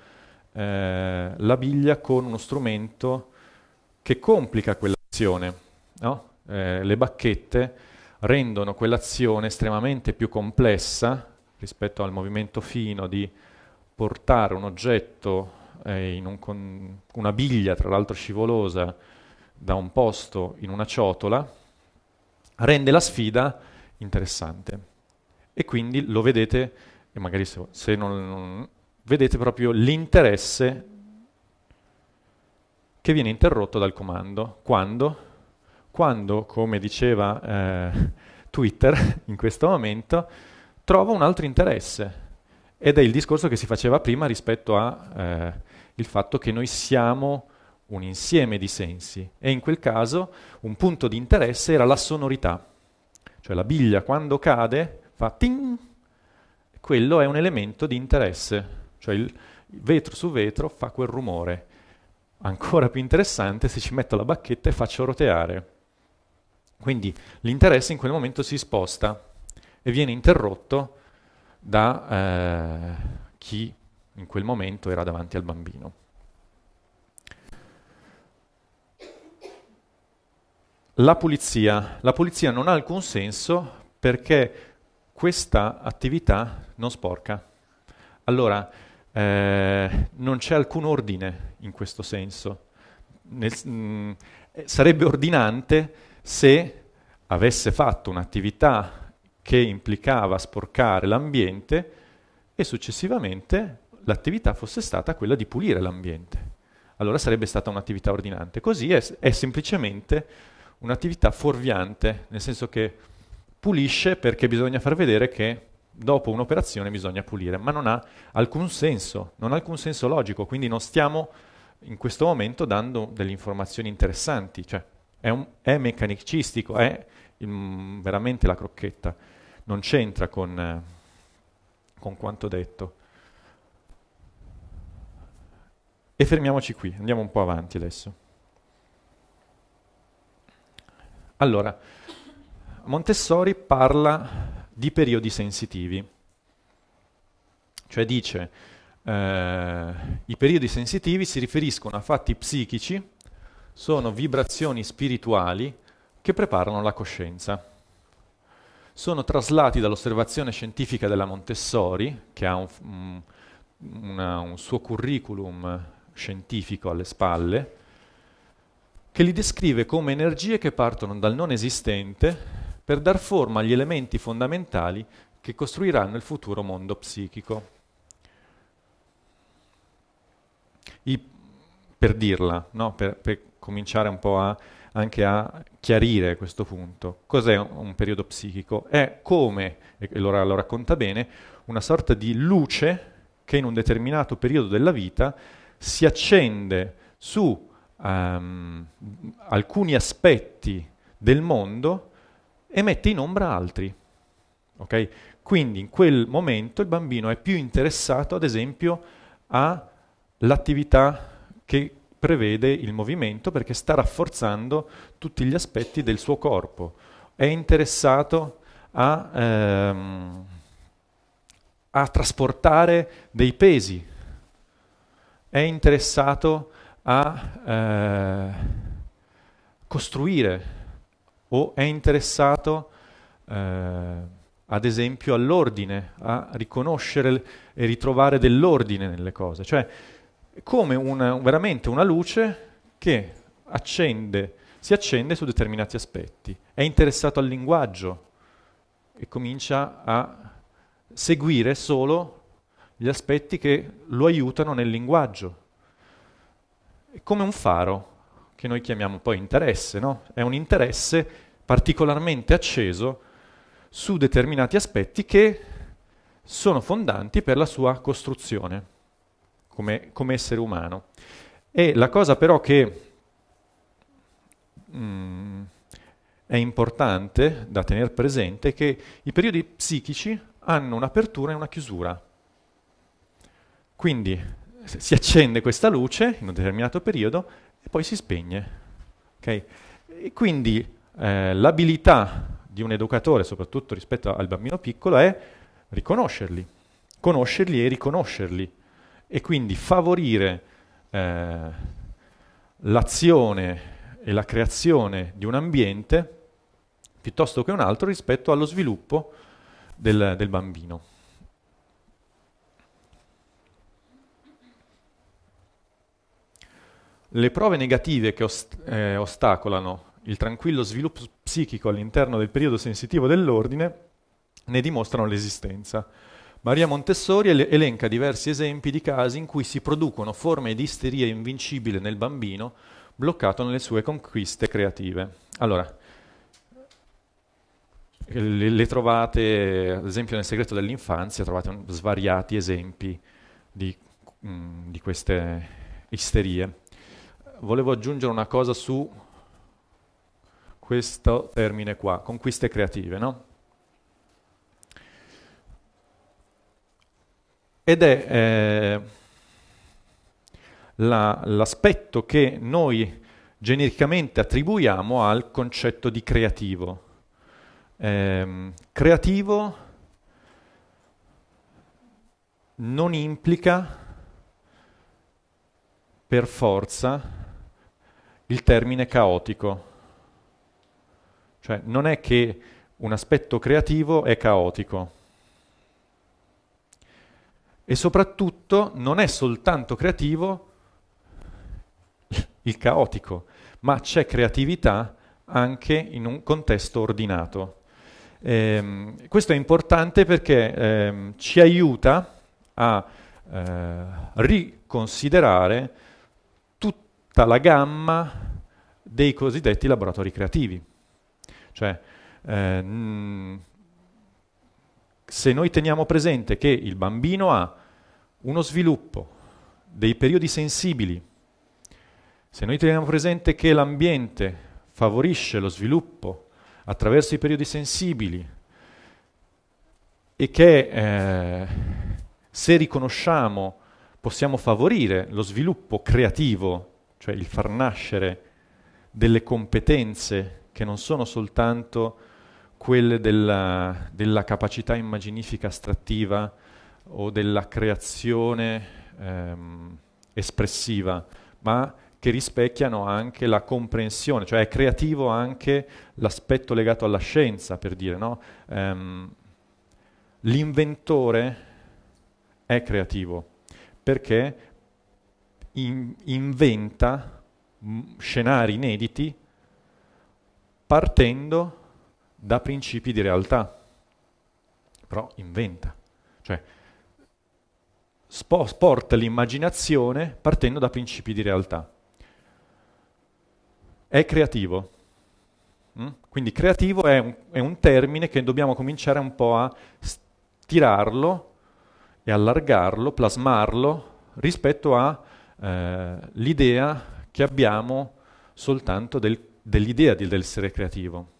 eh, la biglia con uno strumento che complica quell'azione. No? Eh, le bacchette rendono quell'azione estremamente più complessa rispetto al movimento fino di portare un oggetto eh, in un con, una biglia, tra l'altro scivolosa, da un posto in una ciotola, rende la sfida interessante. E quindi lo vedete, e magari se, se non, non vedete proprio l'interesse che viene interrotto dal comando. Quando? Quando, come diceva eh, Twitter in questo momento, trova un altro interesse ed è il discorso che si faceva prima rispetto al eh, fatto che noi siamo un insieme di sensi e in quel caso un punto di interesse era la sonorità, cioè la biglia quando cade fa ting, quello è un elemento di interesse, cioè il vetro su vetro fa quel rumore. Ancora più interessante se ci metto la bacchetta e faccio roteare. Quindi l'interesse in quel momento si sposta e viene interrotto da eh, chi in quel momento era davanti al bambino. La pulizia. La pulizia non ha alcun senso perché questa attività non sporca. Allora, eh, non c'è alcun ordine in questo senso. Nel, mh, mm, eh, sarebbe ordinante se avesse fatto un'attività che implicava sporcare l'ambiente e successivamente l'attività fosse stata quella di pulire l'ambiente. Allora sarebbe stata un'attività ordinante. Così è, è semplicemente un'attività fuorviante, nel senso che pulisce perché bisogna far vedere che dopo un'operazione bisogna pulire, ma non ha alcun senso, non ha alcun senso logico, quindi non stiamo in questo momento dando delle informazioni interessanti, cioè è, un, è meccanicistico, è il, mm, veramente la crocchetta, non c'entra con, eh, con quanto detto. E fermiamoci qui, andiamo un po' avanti adesso. Allora, Montessori parla di periodi sensitivi, cioè dice eh, i periodi sensitivi si riferiscono a fatti psichici, sono vibrazioni spirituali che preparano la coscienza. Sono traslati dall'osservazione scientifica della Montessori, che ha un, una, un suo curriculum scientifico alle spalle, che li descrive come energie che partono dal non esistente per dar forma agli elementi fondamentali che costruiranno il futuro mondo psichico. I, per dirla, no? per, per cominciare un po' a anche a chiarire questo punto. Cos'è un periodo psichico? È come, e Lora lo racconta bene, una sorta di luce che in un determinato periodo della vita si accende su um, alcuni aspetti del mondo e mette in ombra altri. Okay? Quindi in quel momento il bambino è più interessato, ad esempio, all'attività che prevede il movimento perché sta rafforzando tutti gli aspetti del suo corpo, è interessato a, ehm, a trasportare dei pesi, è interessato a eh, costruire o è interessato eh, ad esempio all'ordine, a riconoscere e ritrovare dell'ordine nelle cose. Cioè, come una, veramente una luce che accende, si accende su determinati aspetti, è interessato al linguaggio e comincia a seguire solo gli aspetti che lo aiutano nel linguaggio. È come un faro, che noi chiamiamo poi interesse, no? È un interesse particolarmente acceso su determinati aspetti che sono fondanti per la sua costruzione come, come essere umano. E la cosa però che mh, mm, è importante da tenere presente è che i periodi psichici hanno un'apertura e una chiusura. Quindi si accende questa luce in un determinato periodo e poi si spegne. Okay? E quindi eh, l'abilità di un educatore, soprattutto rispetto al bambino piccolo, è riconoscerli, conoscerli e riconoscerli e quindi favorire eh, l'azione e la creazione di un ambiente piuttosto che un altro rispetto allo sviluppo del, del bambino. Le prove negative che ost- eh, ostacolano il tranquillo sviluppo psichico all'interno del periodo sensitivo dell'ordine ne dimostrano l'esistenza. Maria Montessori elenca diversi esempi di casi in cui si producono forme di isteria invincibile nel bambino bloccato nelle sue conquiste creative. Allora, le, trovate, ad esempio nel segreto dell'infanzia, trovate svariati esempi di, mm, di queste isterie. Volevo aggiungere una cosa su questo termine qua, conquiste creative, no? ed è eh, la, l'aspetto che noi genericamente attribuiamo al concetto di creativo. Eh, creativo non implica per forza il termine caotico. Cioè non è che un aspetto creativo è caotico e soprattutto non è soltanto creativo il caotico, ma c'è creatività anche in un contesto ordinato. Ehm, questo è importante perché ehm, ci aiuta a eh, riconsiderare tutta la gamma dei cosiddetti laboratori creativi. Cioè, ehm, se noi teniamo presente che il bambino ha uno sviluppo dei periodi sensibili, se noi teniamo presente che l'ambiente favorisce lo sviluppo attraverso i periodi sensibili e che eh, se riconosciamo possiamo favorire lo sviluppo creativo, cioè il far nascere delle competenze che non sono soltanto quelle della, della capacità immaginifica astrattiva, o della creazione ehm, espressiva, ma che rispecchiano anche la comprensione, cioè è creativo anche l'aspetto legato alla scienza, per dire, no? ehm, l'inventore è creativo perché in, inventa mm, scenari inediti partendo da principi di realtà, però inventa, cioè sporta l'immaginazione partendo da principi di realtà. È creativo. Mm? Quindi creativo è un, è un, termine che dobbiamo cominciare un po' a tirarlo e allargarlo, plasmarlo rispetto all'idea eh, che abbiamo soltanto del, dell'idea di, del creativo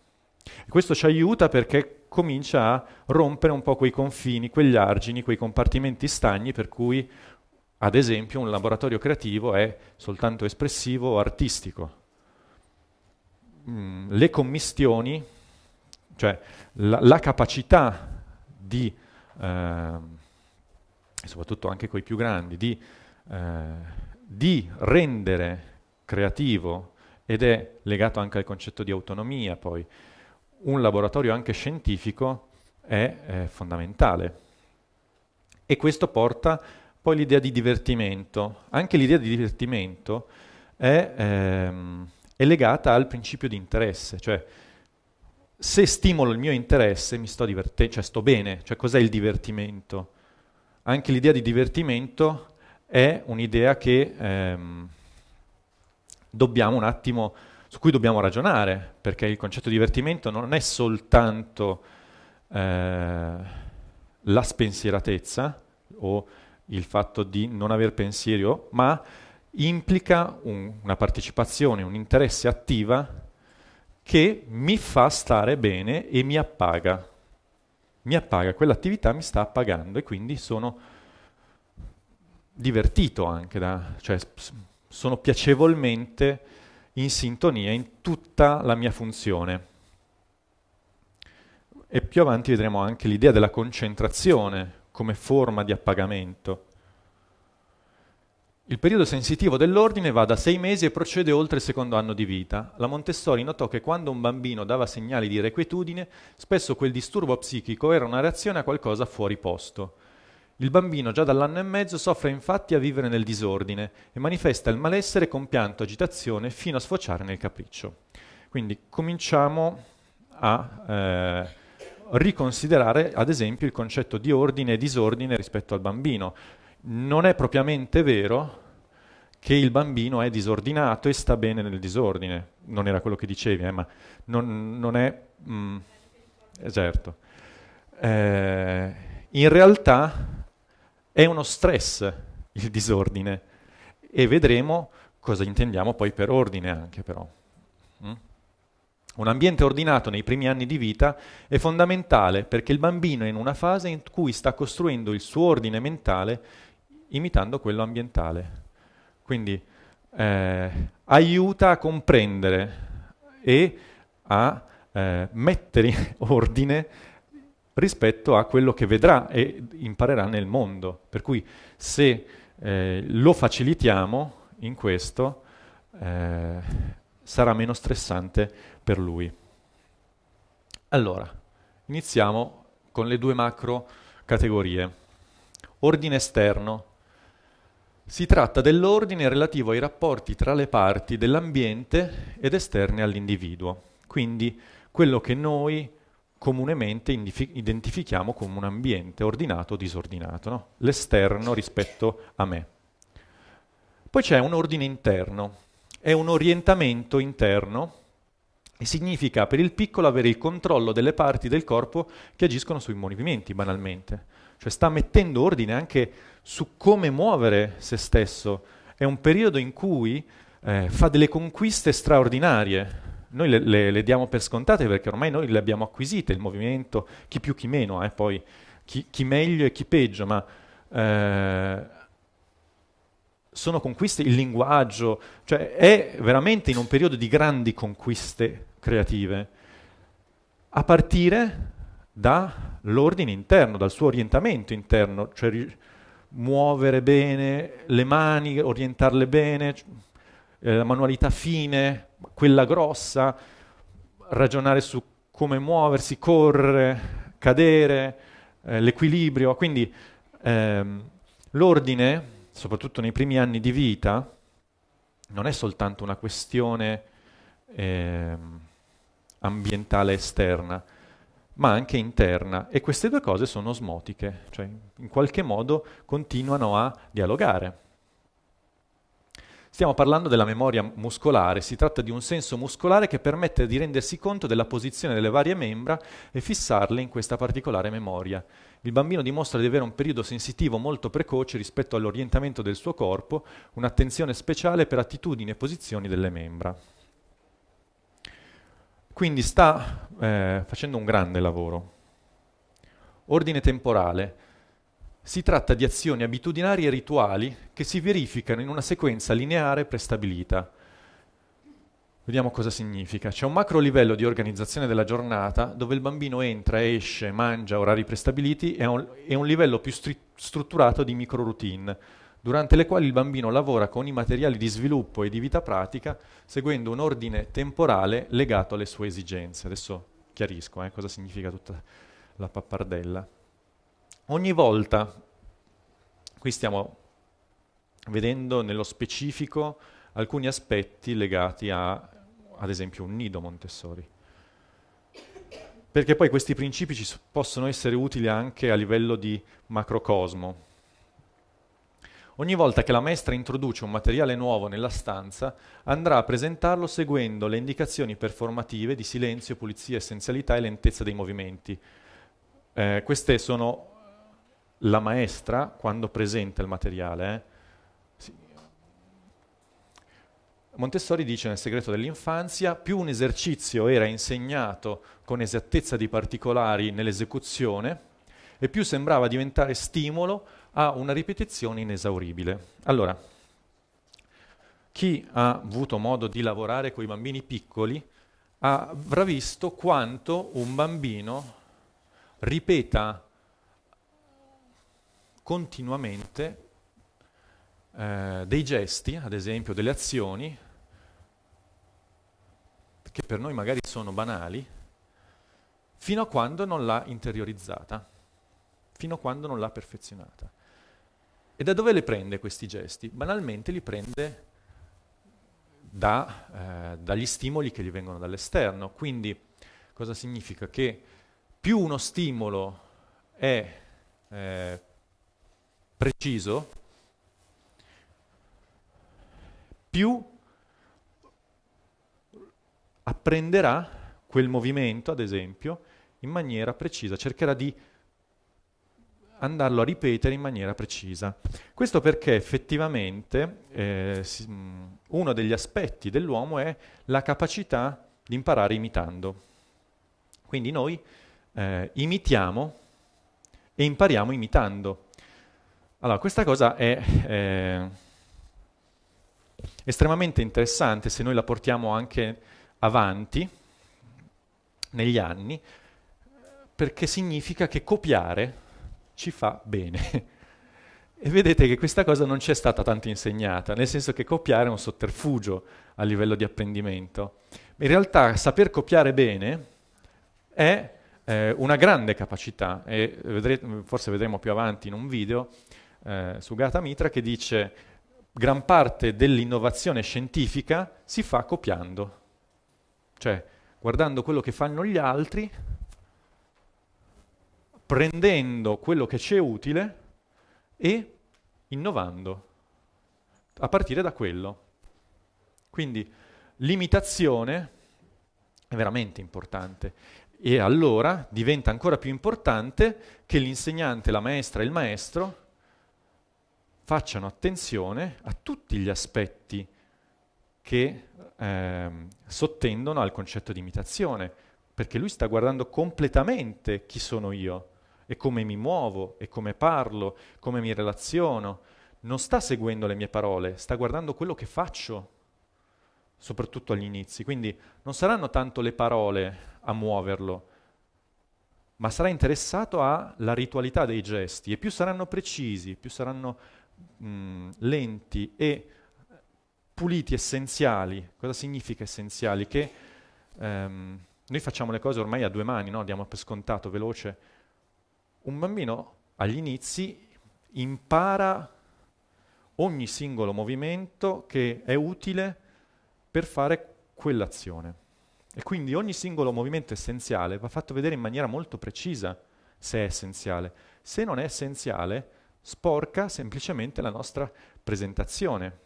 questo ci aiuta perché comincia a rompere un po' quei confini, quegli argini, quei compartimenti stagni per cui, ad esempio, un laboratorio creativo è soltanto espressivo o artistico. Mm, le commistioni, cioè la, la capacità di, eh, soprattutto anche con i più grandi, di, eh, di rendere creativo, ed è legato anche al concetto di autonomia poi, un laboratorio anche scientifico è eh, fondamentale. E questo porta poi l'idea di divertimento. Anche l'idea di divertimento è, ehm, è legata al principio di interesse, cioè se stimolo il mio interesse mi sto divertendo, cioè sto bene, cioè cos'è il divertimento? Anche l'idea di divertimento è un'idea che ehm, dobbiamo un attimo su cui dobbiamo ragionare, perché il concetto di divertimento non è soltanto eh, la spensieratezza o il fatto di non aver pensiero, ma implica un, una partecipazione, un interesse attiva che mi fa stare bene e mi appaga. Mi appaga, quell'attività mi sta appagando e quindi sono divertito anche da, cioè sono piacevolmente in sintonia in tutta la mia funzione. E più avanti vedremo anche l'idea della concentrazione come forma di appagamento. Il periodo sensitivo dell'ordine va da sei mesi e procede oltre il secondo anno di vita. La Montessori notò che quando un bambino dava segnali di irrequietudine, spesso quel disturbo psichico era una reazione a qualcosa fuori posto. Il bambino già dall'anno e mezzo soffre infatti a vivere nel disordine e manifesta il malessere con pianto, agitazione, fino a sfociare nel capriccio. Quindi cominciamo a eh, riconsiderare ad esempio il concetto di ordine e disordine rispetto al bambino. Non è propriamente vero che il bambino è disordinato e sta bene nel disordine. Non era quello che dicevi, eh, ma non, non è... Mm, eh, certo. Eh, in realtà è uno stress il disordine e vedremo cosa intendiamo poi per ordine anche però. Mm? Un ambiente ordinato nei primi anni di vita è fondamentale perché il bambino è in una fase in cui sta costruendo il suo ordine mentale imitando quello ambientale. Quindi eh, aiuta a comprendere e a eh, mettere ordine rispetto a quello che vedrà e imparerà nel mondo. Per cui se eh, lo facilitiamo in questo, eh, sarà meno stressante per lui. Allora, iniziamo con le due macro categorie. Ordine esterno. Si tratta dell'ordine relativo ai rapporti tra le parti dell'ambiente ed esterne all'individuo, quindi quello che noi comunemente identifichiamo come un ambiente ordinato o disordinato, no? l'esterno rispetto a me. Poi c'è un ordine interno, è un orientamento interno e significa per il piccolo avere il controllo delle parti del corpo che agiscono sui movimenti, banalmente. Cioè sta mettendo ordine anche su come muovere se stesso. È un periodo in cui eh, fa delle conquiste straordinarie, noi le, le, le, diamo per scontate perché ormai noi le abbiamo acquisite, il movimento, chi più chi meno, eh, poi chi, chi, meglio e chi peggio, ma eh, sono conquiste, il linguaggio, cioè è veramente in un periodo di grandi conquiste creative, a partire dall'ordine interno, dal suo orientamento interno, cioè ri- muovere bene le mani, orientarle bene, eh, la manualità fine, quella grossa, ragionare su come muoversi, correre, cadere, eh, l'equilibrio. Quindi ehm, l'ordine, soprattutto nei primi anni di vita, non è soltanto una questione ehm, ambientale esterna, ma anche interna. E queste due cose sono osmotiche, cioè in qualche modo continuano a dialogare. Stiamo parlando della memoria muscolare, si tratta di un senso muscolare che permette di rendersi conto della posizione delle varie membra e fissarle in questa particolare memoria. Il bambino dimostra di avere un periodo sensitivo molto precoce rispetto all'orientamento del suo corpo, un'attenzione speciale per attitudini e posizioni delle membra. Quindi sta eh, facendo un grande lavoro. Ordine temporale. Si tratta di azioni abitudinarie e rituali che si verificano in una sequenza lineare prestabilita. Vediamo cosa significa. C'è un macro livello di organizzazione della giornata dove il bambino entra, esce, mangia, orari prestabiliti e un, e un livello più stri- strutturato di micro routine, durante le quali il bambino lavora con i materiali di sviluppo e di vita pratica seguendo un ordine temporale legato alle sue esigenze. Adesso chiarisco eh, cosa significa tutta la pappardella. Ogni volta, qui stiamo vedendo nello specifico alcuni aspetti legati a, ad esempio, un nido Montessori. Perché poi questi principi ci possono essere utili anche a livello di macrocosmo. Ogni volta che la maestra introduce un materiale nuovo nella stanza, andrà a presentarlo seguendo le indicazioni performative di silenzio, pulizia, essenzialità e lentezza dei movimenti. Eh, queste sono la maestra, quando presenta il materiale, eh, sì. Montessori dice nel segreto dell'infanzia, più un esercizio era insegnato con esattezza di particolari nell'esecuzione, e più sembrava diventare stimolo a una ripetizione inesauribile. Allora, chi ha avuto modo di lavorare con i bambini piccoli avrà visto quanto un bambino ripeta continuamente eh, dei gesti, ad esempio delle azioni, che per noi magari sono banali, fino a quando non l'ha interiorizzata, fino a quando non l'ha perfezionata. E da dove le prende questi gesti? Banalmente li prende da, eh, dagli stimoli che gli vengono dall'esterno. Quindi cosa significa? Che più uno stimolo è eh, preciso più apprenderà quel movimento, ad esempio, in maniera precisa, cercherà di andarlo a ripetere in maniera precisa. Questo perché effettivamente eh, uno degli aspetti dell'uomo è la capacità di imparare imitando. Quindi noi eh, imitiamo e impariamo imitando. Allora, questa cosa è eh, estremamente interessante se noi la portiamo anche avanti negli anni, perché significa che copiare ci fa bene. E vedete che questa cosa non ci è stata tanto insegnata, nel senso che copiare è un sotterfugio a livello di apprendimento. In realtà saper copiare bene è eh, una grande capacità e vedrete, forse vedremo più avanti in un video eh, Gata Mitra che dice gran parte dell'innovazione scientifica si fa copiando, cioè guardando quello che fanno gli altri, prendendo quello che c'è utile e innovando a partire da quello. Quindi l'imitazione è veramente importante e allora diventa ancora più importante che l'insegnante, la maestra e il maestro facciano attenzione a tutti gli aspetti che eh, sottendono al concetto di imitazione, perché lui sta guardando completamente chi sono io e come mi muovo e come parlo, come mi relaziono. Non sta seguendo le mie parole, sta guardando quello che faccio, soprattutto agli inizi. Quindi non saranno tanto le parole a muoverlo, ma sarà interessato alla ritualità dei gesti e più saranno precisi, più saranno mh, lenti e puliti essenziali. Cosa significa essenziali? Che ehm, noi facciamo le cose ormai a due mani, no? diamo per scontato, veloce. Un bambino agli inizi impara ogni singolo movimento che è utile per fare quell'azione. E quindi ogni singolo movimento essenziale va fatto vedere in maniera molto precisa se è essenziale. Se non è essenziale, sporca semplicemente la nostra presentazione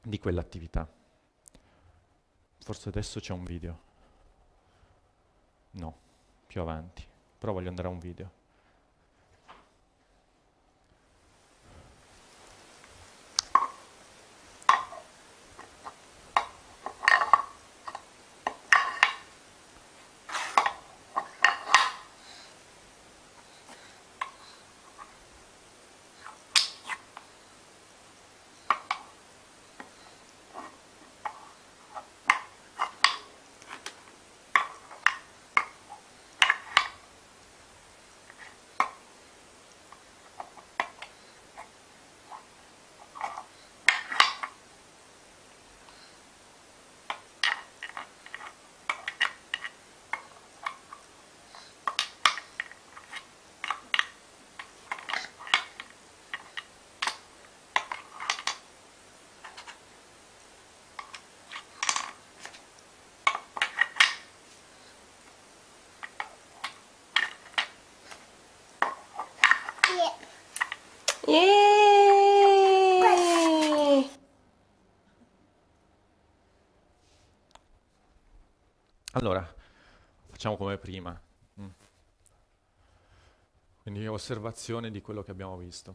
di quell'attività. Forse adesso c'è un video. No, più avanti, però voglio andare a un video. Allora, facciamo come prima. Mm. Quindi osservazione di quello che abbiamo visto.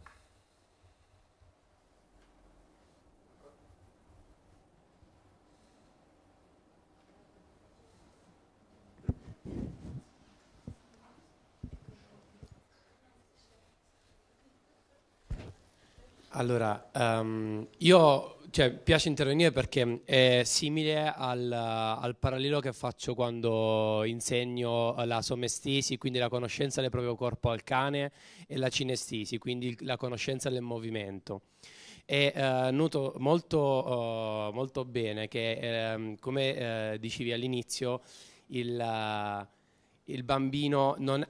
Allora, um, io cioè, piace intervenire perché è simile al, al, parallelo che faccio quando insegno la somestesi, quindi la conoscenza del proprio corpo al cane, e la cinestesi, quindi la conoscenza del movimento. E eh, noto molto, eh, molto, bene che, ehm, eh, come dicevi all'inizio, il, eh, il bambino non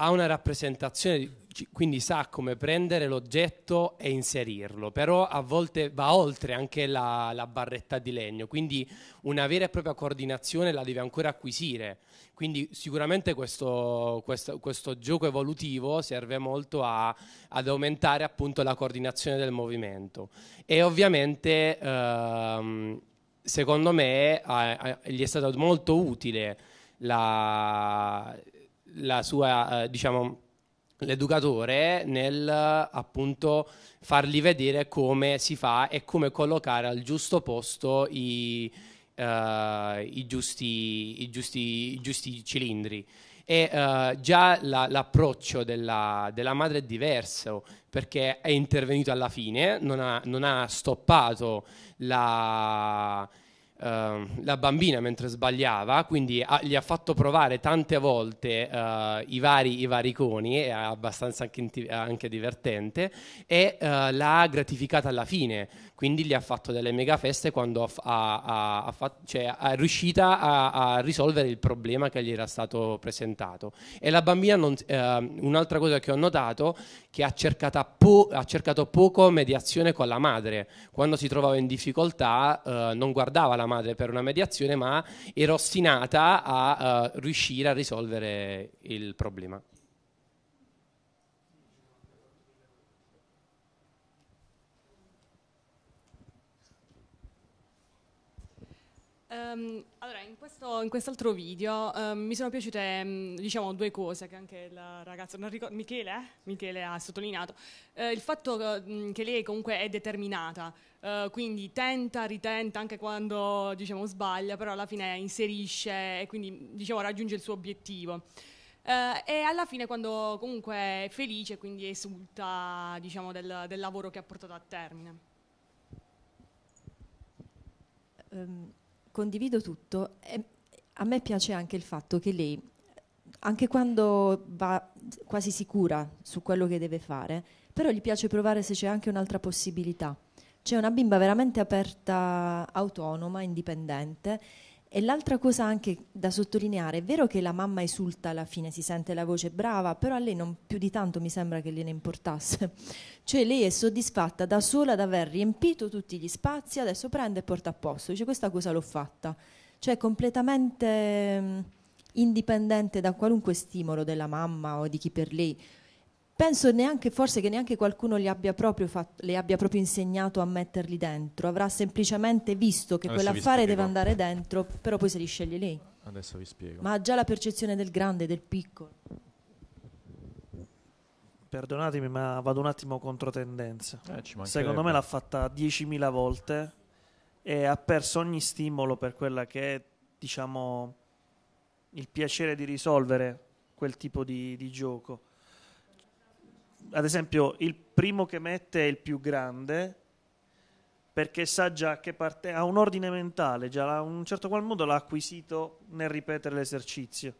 ha una rappresentazione quindi sa come prendere l'oggetto e inserirlo, però a volte va oltre anche la, la, barretta di legno, quindi una vera e propria coordinazione la deve ancora acquisire. Quindi sicuramente questo, questo, questo gioco evolutivo serve molto a, ad aumentare appunto la coordinazione del movimento e ovviamente ehm, secondo me a, a, gli è stata molto utile la, la sua, eh, diciamo, l'educatore nel appunto fargli vedere come si fa e come collocare al giusto posto i, uh, i, giusti, i, giusti, i giusti, cilindri. E uh, già la, l'approccio della, della, madre è diverso perché è intervenuto alla fine, non ha, non ha stoppato la Uh, la bambina mentre sbagliava, quindi ha, gli ha fatto provare tante volte uh, i, vari, i, vari, coni, è abbastanza anche, anche divertente, e uh, l'ha gratificata alla fine quindi gli ha fatto delle mega feste quando ha, ha, ha fatto, cioè, è riuscita a, a, risolvere il problema che gli era stato presentato. E la bambina, non, eh, un'altra cosa che ho notato, che ha, po- ha, cercato poco mediazione con la madre. Quando si trovava in difficoltà eh, non guardava la madre per una mediazione, ma era ostinata a eh, riuscire a risolvere il problema. Um, allora, in, questo, in quest'altro video um, mi sono piaciute um, diciamo, due cose che anche la ragazza, ricordo, Michele, eh? Michele, ha sottolineato, uh, il fatto che, che lei comunque è determinata, uh, quindi tenta, ritenta anche quando diciamo, sbaglia, però alla fine inserisce e quindi diciamo, raggiunge il suo obiettivo. Uh, e alla fine quando comunque è felice, quindi esulta diciamo, del, del lavoro che ha portato a termine. Um condivido tutto, e a me piace anche il fatto che lei, anche quando va quasi sicura su quello che deve fare, però gli piace provare se c'è anche un'altra possibilità. C'è una bimba veramente aperta, autonoma, indipendente e l'altra cosa anche da sottolineare, è vero che la mamma esulta alla fine, si sente la voce brava, però a lei non più di tanto mi sembra che gliene importasse. Cioè lei è soddisfatta da sola di aver riempito tutti gli spazi, adesso prende e porta a posto, dice questa cosa l'ho fatta. Cioè completamente mm, indipendente da qualunque stimolo della mamma o di chi per lei penso neanche, forse che neanche qualcuno le abbia proprio, fatto, le abbia proprio insegnato a metterli dentro, avrà semplicemente visto che Adesso quell'affare deve andare dentro, però poi se li sceglie lì. Adesso vi spiego. Ma ha già la percezione del grande, del piccolo. Perdonatemi, ma vado un attimo contro tendenza. Eh, Secondo me l'ha fatta 10.000 volte e ha perso ogni stimolo per quella che è, diciamo, il piacere di risolvere quel tipo di, di gioco ad esempio, il primo che mette è il più grande perché sa già che parte, ha un ordine mentale, già in un certo qual modo l'ha acquisito nel ripetere l'esercizio.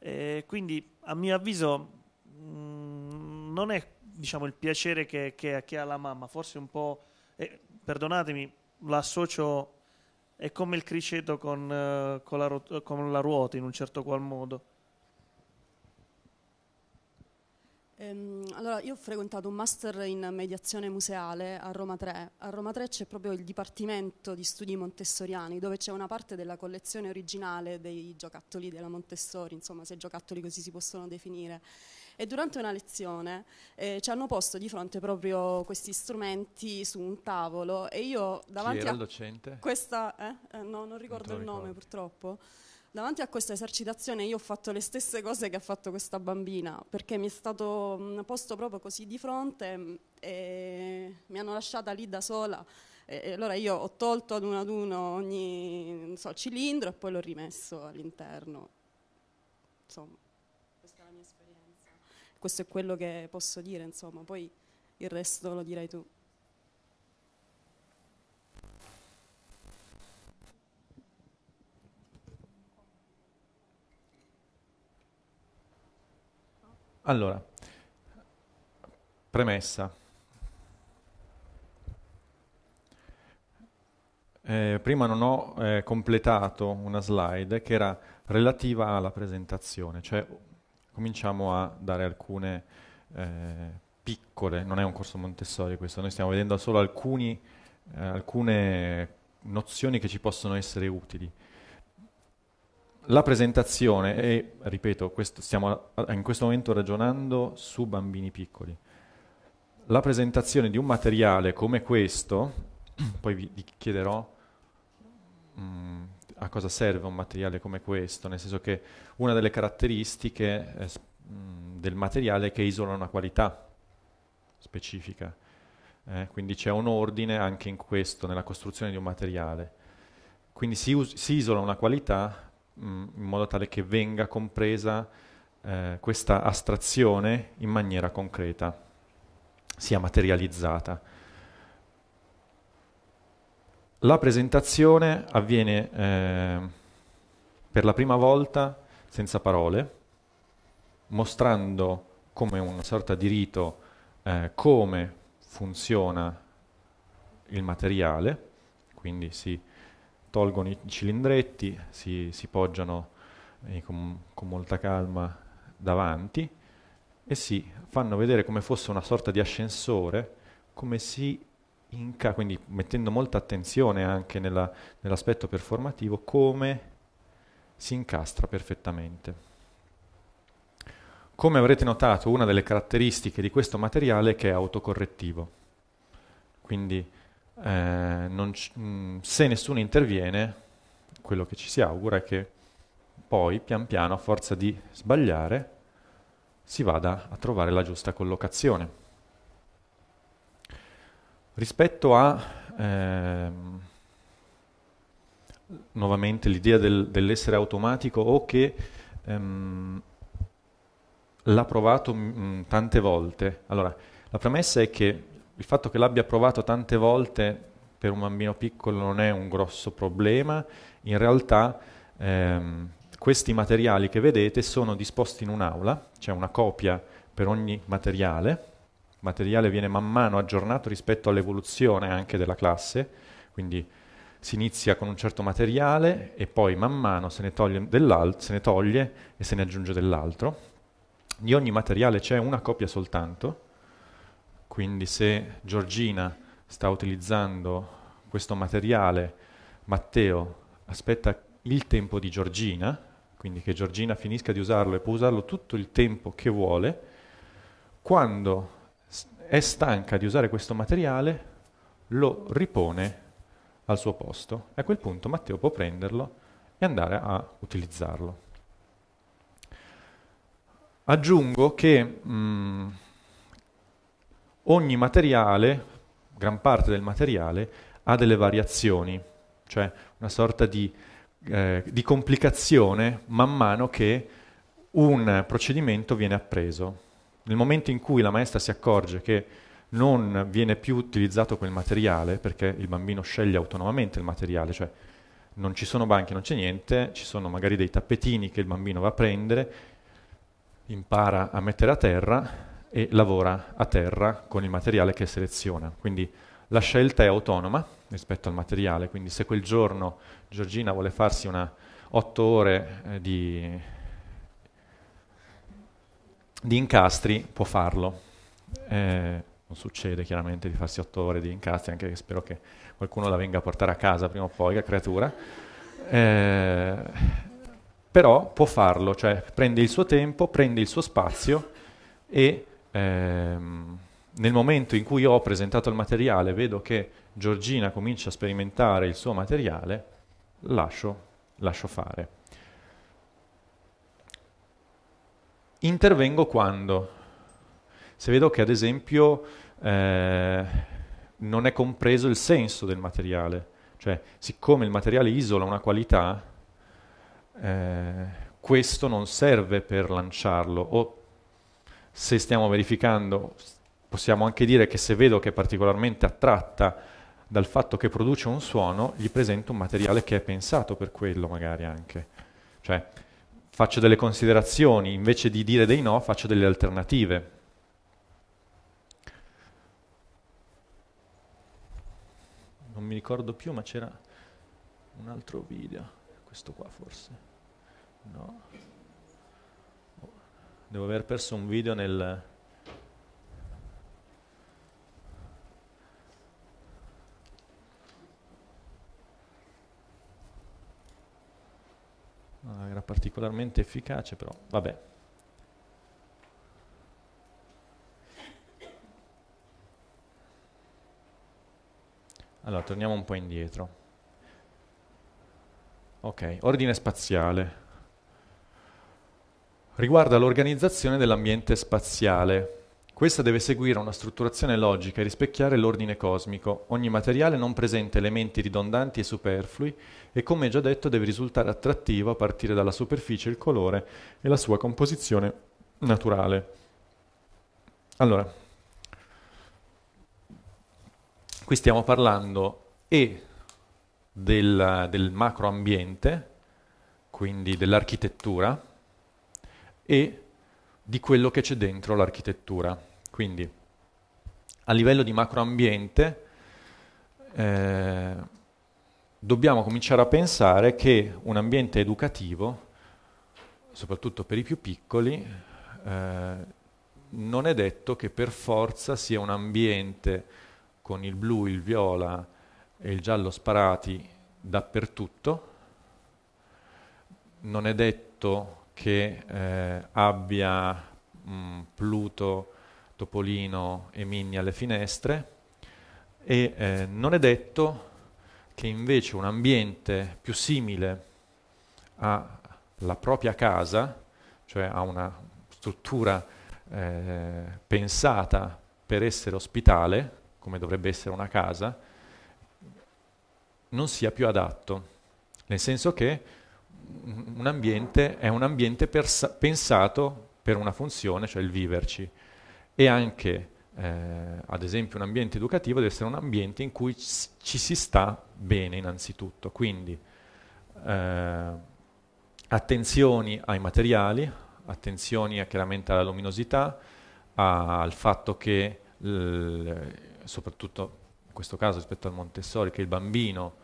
E quindi, a mio avviso, mh, mm, non è diciamo, il piacere che, che, che, ha la mamma, forse un po', eh, perdonatemi, l'associo, è come il criceto con, eh, con, la, con la ruota in un certo qual modo Ehm, allora, io ho frequentato un master in mediazione museale a Roma 3. A Roma 3 c'è proprio il Dipartimento di Studi Montessoriani, dove c'è una parte della collezione originale dei giocattoli della Montessori, insomma, se giocattoli così si possono definire. E durante una lezione eh, ci hanno posto di fronte proprio questi strumenti su un tavolo e io davanti Chi era a il docente? questa eh? Eh, no, non ricordo non il ricordo. nome purtroppo davanti a questa esercitazione io ho fatto le stesse cose che ha fatto questa bambina, perché mi è stato mm, posto proprio così di fronte mm, e mi hanno lasciata lì da sola. E allora io ho tolto ad uno ad uno ogni so, cilindro e poi l'ho rimesso all'interno. Insomma, questa è la mia esperienza. Questo è quello che posso dire, insomma, poi il resto lo dirai tu. Allora, premessa. Eh, prima non ho eh, completato una slide che era relativa alla presentazione, cioè cominciamo a dare alcune eh, piccole, non è un corso Montessori questo, noi stiamo vedendo solo alcuni, eh, alcune nozioni che ci possono essere utili la presentazione, e ripeto, questo, stiamo in questo momento ragionando su bambini piccoli, la presentazione di un materiale come questo, poi vi, chiederò mh, mm, a cosa serve un materiale come questo, nel senso che una delle caratteristiche eh, mm, del materiale è che isola una qualità specifica, eh, quindi c'è un ordine anche in questo, nella costruzione di un materiale. Quindi si, us- si isola una qualità Mm, in modo tale che venga compresa eh, questa astrazione in maniera concreta, sia materializzata. La presentazione avviene eh, per la prima volta senza parole, mostrando come una sorta di rito eh, come funziona il materiale, quindi si tolgono i cilindretti, si, si poggiano eh, con, con, molta calma davanti e si fanno vedere come fosse una sorta di ascensore, come si inca, quindi mettendo molta attenzione anche nella, nell'aspetto performativo, come si incastra perfettamente. Come avrete notato, una delle caratteristiche di questo materiale è che è autocorrettivo. Quindi eh, c- mm, se nessuno interviene, quello che ci si augura è che poi, pian piano, a forza di sbagliare, si vada a trovare la giusta collocazione. Rispetto a ehm, nuovamente l'idea del, dell'essere automatico o che ehm, l'ha provato mh, mm, tante volte, allora la premessa è che il fatto che l'abbia provato tante volte per un bambino piccolo non è un grosso problema, in realtà ehm, questi materiali che vedete sono disposti in un'aula, c'è cioè una copia per ogni materiale, il materiale viene man mano aggiornato rispetto all'evoluzione anche della classe, quindi si inizia con un certo materiale e poi man mano se ne toglie, se ne toglie e se ne aggiunge dell'altro. Di ogni materiale c'è una copia soltanto, quindi se Giorgina sta utilizzando questo materiale, Matteo aspetta il tempo di Giorgina, quindi che Giorgina finisca di usarlo e può usarlo tutto il tempo che vuole, quando è stanca di usare questo materiale, lo ripone al suo posto e a quel punto Matteo può prenderlo e andare a utilizzarlo. Aggiungo che mh, mm, ogni materiale, gran parte del materiale, ha delle variazioni, cioè una sorta di, eh, di complicazione man mano che un procedimento viene appreso. Nel momento in cui la maestra si accorge che non viene più utilizzato quel materiale, perché il bambino sceglie autonomamente il materiale, cioè non ci sono banchi, non c'è niente, ci sono magari dei tappetini che il bambino va a prendere, impara a mettere a terra, e lavora a terra con il materiale che seleziona. Quindi la scelta è autonoma rispetto al materiale, quindi se quel giorno Giorgina vuole farsi una 8 ore eh, di, di, incastri, può farlo. Eh, non succede chiaramente di farsi 8 ore di incastri, anche che spero che qualcuno la venga a portare a casa prima o poi, la creatura. Eh, però può farlo, cioè prende il suo tempo, prende il suo spazio e ehm, nel momento in cui ho presentato il materiale, vedo che Giorgina comincia a sperimentare il suo materiale, lascio, lascio fare. Intervengo quando? Se vedo che ad esempio eh, non è compreso il senso del materiale, cioè siccome il materiale isola una qualità, eh, questo non serve per lanciarlo o se stiamo verificando, possiamo anche dire che se vedo che è particolarmente attratta dal fatto che produce un suono, gli presento un materiale che è pensato per quello magari anche. Cioè, faccio delle considerazioni, invece di dire dei no, faccio delle alternative. Non mi ricordo più, ma c'era un altro video, questo qua forse. No. Devo aver perso un video nel... Ah, era particolarmente efficace però, vabbè. Allora, torniamo un po' indietro. Ok, ordine spaziale riguarda l'organizzazione dell'ambiente spaziale. Questa deve seguire una strutturazione logica e rispecchiare l'ordine cosmico. Ogni materiale non presenta elementi ridondanti e superflui e, come già detto, deve risultare attrattivo a partire dalla superficie, il colore e la sua composizione naturale. Allora, qui stiamo parlando e del, del macroambiente, quindi dell'architettura, e di quello che c'è dentro l'architettura. Quindi a livello di macroambiente eh, dobbiamo cominciare a pensare che un ambiente educativo, soprattutto per i più piccoli, eh, non è detto che per forza sia un ambiente con il blu, il viola e il giallo sparati dappertutto, non è detto che eh, abbia mh, mm, Pluto, Topolino e Minni alle finestre e eh, non è detto che invece un ambiente più simile alla propria casa, cioè a una struttura eh, pensata per essere ospitale, come dovrebbe essere una casa, non sia più adatto, nel senso che un ambiente è un ambiente pers- pensato per una funzione, cioè il viverci. E anche, eh, ad esempio, un ambiente educativo deve essere un ambiente in cui ci si sta bene innanzitutto. Quindi eh, attenzioni ai materiali, attenzioni a, chiaramente alla luminosità, a, al fatto che, l- soprattutto in questo caso rispetto al Montessori, che il bambino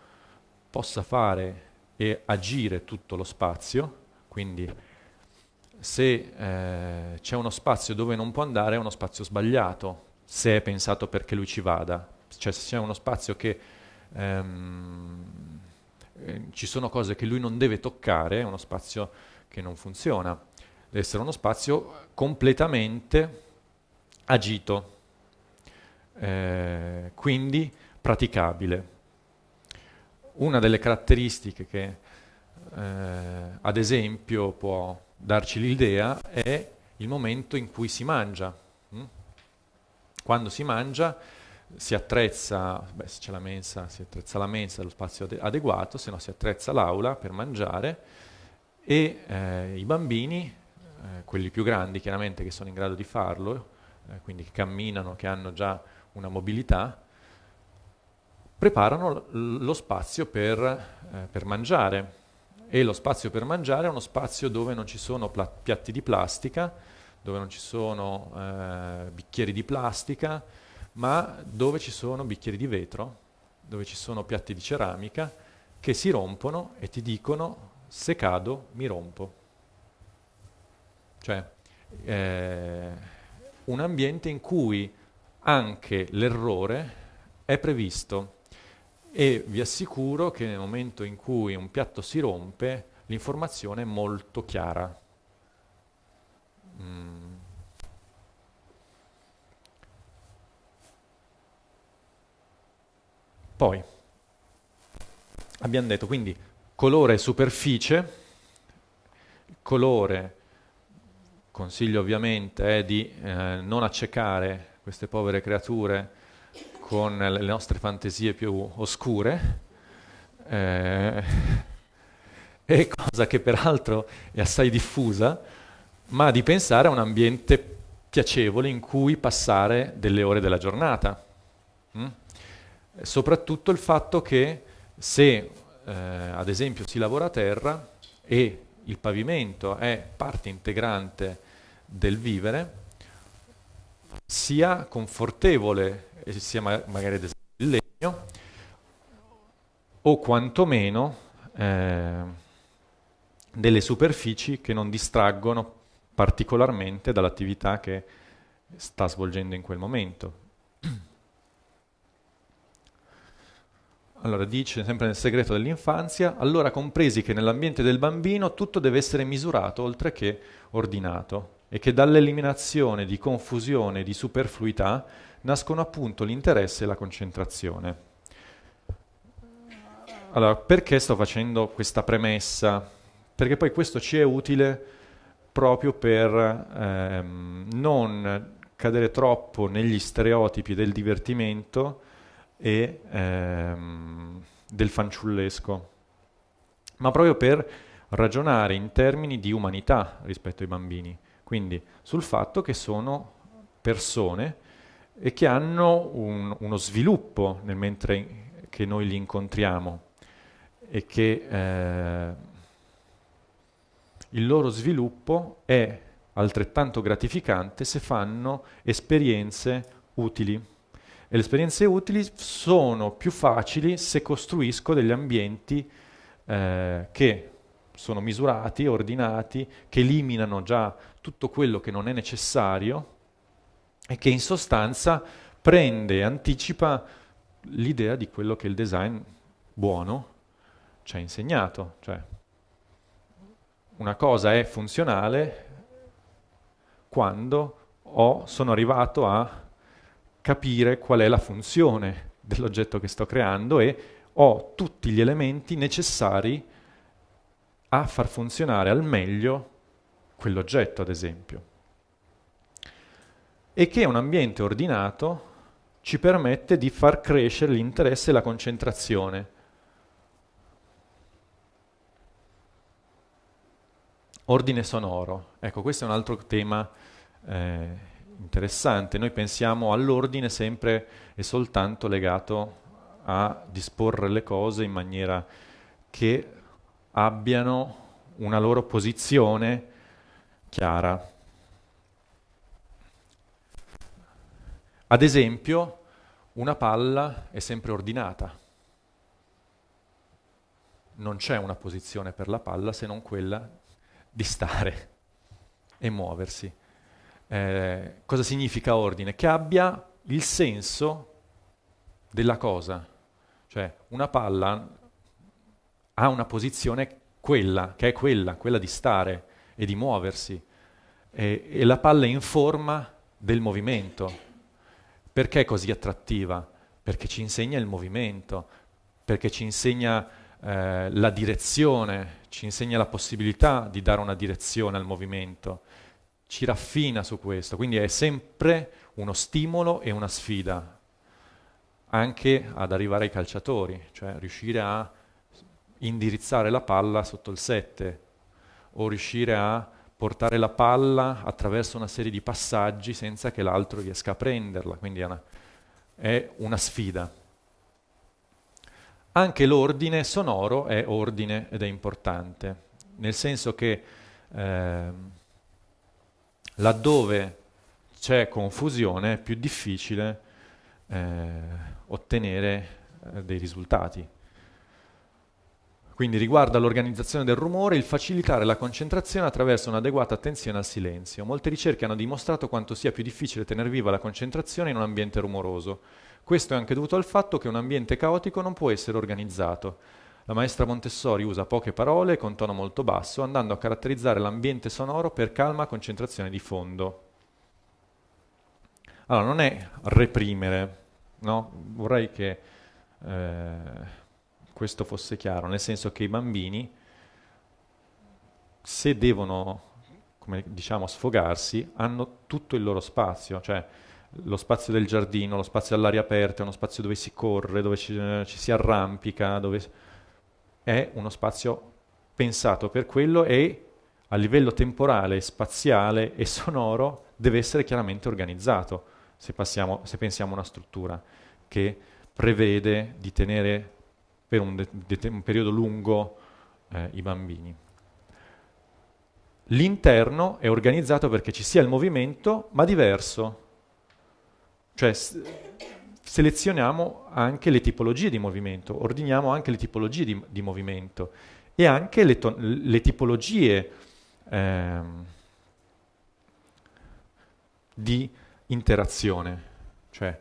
possa fare e agire tutto lo spazio, quindi se eh, c'è uno spazio dove non può andare è uno spazio sbagliato, se è pensato perché lui ci vada, cioè se c'è uno spazio che ehm, eh, ci sono cose che lui non deve toccare, è uno spazio che non funziona, deve essere uno spazio completamente agito, eh, quindi praticabile una delle caratteristiche che eh, ad esempio può darci l'idea è il momento in cui si mangia. Mm? Quando si mangia si attrezza, beh, se c'è la mensa, si attrezza la mensa, lo spazio adeguato, se no si attrezza l'aula per mangiare e eh, i bambini, eh, quelli più grandi chiaramente che sono in grado di farlo, eh, quindi che camminano, che hanno già una mobilità, preparano lo spazio per, eh, per mangiare e lo spazio per mangiare è uno spazio dove non ci sono pla- piatti di plastica, dove non ci sono eh, bicchieri di plastica, ma dove ci sono bicchieri di vetro, dove ci sono piatti di ceramica che si rompono e ti dicono se cado mi rompo. Cioè eh, un ambiente in cui anche l'errore è previsto e vi assicuro che nel momento in cui un piatto si rompe l'informazione è molto chiara. Mm. Poi abbiamo detto quindi colore e superficie, colore consiglio ovviamente è di eh, non accecare queste povere creature con le nostre fantasie più oscure, eh, e cosa che peraltro è assai diffusa, ma di pensare a un ambiente piacevole in cui passare delle ore della giornata. Mm? Soprattutto il fatto che se eh, ad esempio si lavora a terra e il pavimento è parte integrante del vivere, sia confortevole, e sia magari ad esempio il legno, o quantomeno eh, delle superfici che non distraggono particolarmente dall'attività che sta svolgendo in quel momento. Allora dice sempre nel segreto dell'infanzia, allora compresi che nell'ambiente del bambino tutto deve essere misurato oltre che ordinato e che dall'eliminazione di confusione e di superfluità nascono appunto l'interesse e la concentrazione. Allora, perché sto facendo questa premessa? Perché poi questo ci è utile proprio per ehm, non cadere troppo negli stereotipi del divertimento e ehm, del fanciullesco, ma proprio per ragionare in termini di umanità rispetto ai bambini quindi sul fatto che sono persone e che hanno un, uno sviluppo nel mentre che noi li incontriamo e che eh, il loro sviluppo è altrettanto gratificante se fanno esperienze utili. E le esperienze utili sono più facili se costruisco degli ambienti eh, che sono misurati, ordinati, che eliminano già tutto quello che non è necessario e che in sostanza prende, anticipa l'idea di quello che il design buono ci ha insegnato. Cioè, una cosa è funzionale quando ho, sono arrivato a capire qual è la funzione dell'oggetto che sto creando e ho tutti gli elementi necessari a far funzionare al meglio quell'oggetto, ad esempio, e che un ambiente ordinato ci permette di far crescere l'interesse e la concentrazione. Ordine sonoro, ecco questo è un altro tema eh, interessante, noi pensiamo all'ordine sempre e soltanto legato a disporre le cose in maniera che abbiano una loro posizione chiara. Ad esempio, una palla è sempre ordinata. Non c'è una posizione per la palla se non quella di stare e muoversi. Eh, cosa significa ordine? Che abbia il senso della cosa. Cioè, una palla ha una posizione quella, che è quella, quella di stare e di muoversi. E, e la palla è in forma del movimento. Perché è così attrattiva? Perché ci insegna il movimento, perché ci insegna eh, la direzione, ci insegna la possibilità di dare una direzione al movimento, ci raffina su questo, quindi è sempre uno stimolo e una sfida, anche ad arrivare ai calciatori, cioè riuscire a indirizzare la palla sotto il 7 o riuscire a portare la palla attraverso una serie di passaggi senza che l'altro riesca a prenderla, quindi è una, è una sfida. Anche l'ordine sonoro è ordine ed è importante, nel senso che eh, laddove c'è confusione è più difficile eh, ottenere eh, dei risultati. Quindi riguarda l'organizzazione del rumore e il facilitare la concentrazione attraverso un'adeguata attenzione al silenzio. Molte ricerche hanno dimostrato quanto sia più difficile tenere viva la concentrazione in un ambiente rumoroso. Questo è anche dovuto al fatto che un ambiente caotico non può essere organizzato. La maestra Montessori usa poche parole con tono molto basso, andando a caratterizzare l'ambiente sonoro per calma concentrazione di fondo. Allora, non è reprimere, no? Vorrei che... Eh questo fosse chiaro, nel senso che i bambini, se devono, come diciamo, sfogarsi, hanno tutto il loro spazio, cioè lo spazio del giardino, lo spazio all'aria aperta, uno spazio dove si corre, dove ci, eh, ci si arrampica, dove... è uno spazio pensato per quello e a livello temporale, spaziale e sonoro deve essere chiaramente organizzato, se, passiamo, se pensiamo a una struttura che prevede di tenere per un, de- un periodo lungo eh, i bambini. L'interno è organizzato perché ci sia il movimento, ma diverso. Cioè s- selezioniamo anche le tipologie di movimento, ordiniamo anche le tipologie di, di movimento e anche le, to- le tipologie ehm, di interazione. Cioè,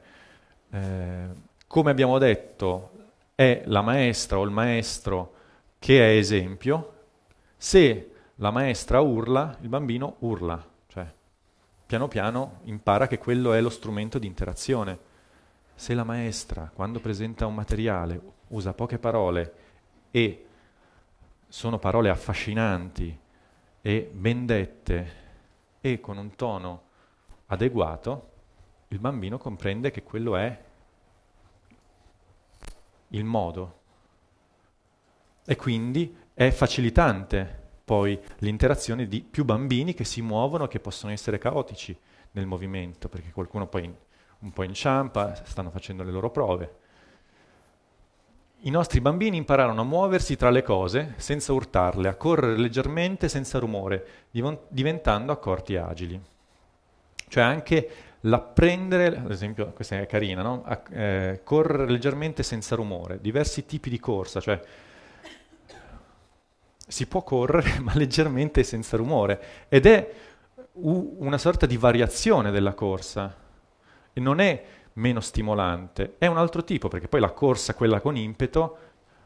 eh, come abbiamo detto, è la maestra o il maestro che è esempio, se la maestra urla, il bambino urla, cioè piano piano impara che quello è lo strumento di interazione. Se la maestra, quando presenta un materiale, usa poche parole e sono parole affascinanti e ben dette e con un tono adeguato, il bambino comprende che quello è il modo. E quindi è facilitante poi l'interazione di più bambini che si muovono, che possono essere caotici nel movimento, perché qualcuno poi un po' inciampa, stanno facendo le loro prove. I nostri bambini impararono a muoversi tra le cose senza urtarle, a correre leggermente senza rumore, diventando accorti e agili. Cioè anche l'apprendere, ad esempio, questa è carina, no? A, eh, correre leggermente senza rumore, diversi tipi di corsa, cioè si può correre ma leggermente senza rumore ed è u- una sorta di variazione della corsa e non è meno stimolante, è un altro tipo perché poi la corsa, quella con impeto,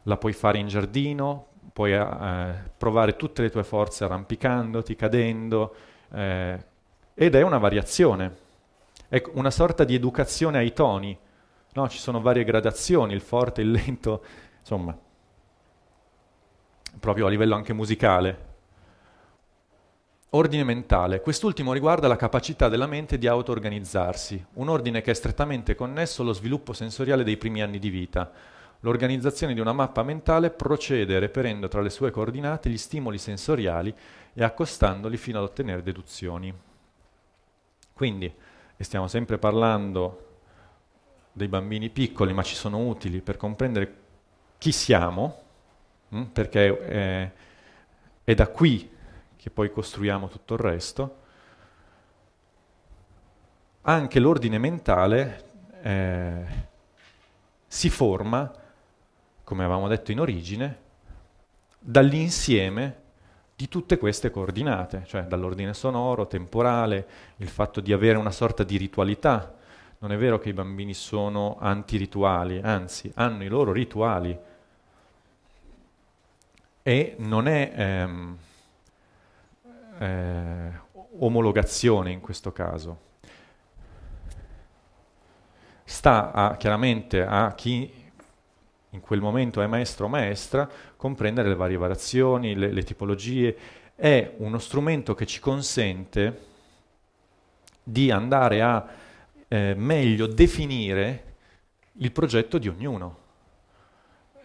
la puoi fare in giardino, puoi eh, provare tutte le tue forze arrampicandoti, cadendo eh, ed è una variazione è ecco, una sorta di educazione ai toni. No, ci sono varie gradazioni, il forte, il lento, insomma, proprio a livello anche musicale. Ordine mentale. Quest'ultimo riguarda la capacità della mente di auto-organizzarsi, un ordine che è strettamente connesso allo sviluppo sensoriale dei primi anni di vita. L'organizzazione di una mappa mentale procede reperendo tra le sue coordinate gli stimoli sensoriali e accostandoli fino ad ottenere deduzioni. Quindi, e stiamo sempre parlando dei bambini piccoli, ma ci sono utili per comprendere chi siamo, mh? Mm, perché è, è da qui che poi costruiamo tutto il resto, anche l'ordine mentale eh, si forma, come avevamo detto in origine, dall'insieme di tutte queste coordinate, cioè dall'ordine sonoro, temporale, il fatto di avere una sorta di ritualità. Non è vero che i bambini sono antirituali, anzi hanno i loro rituali. E non è ehm, eh, omologazione in questo caso. Sta a, chiaramente a chi in quel momento è maestro o maestra, comprendere le varie variazioni, le, le tipologie, è uno strumento che ci consente di andare a eh, meglio definire il progetto di ognuno.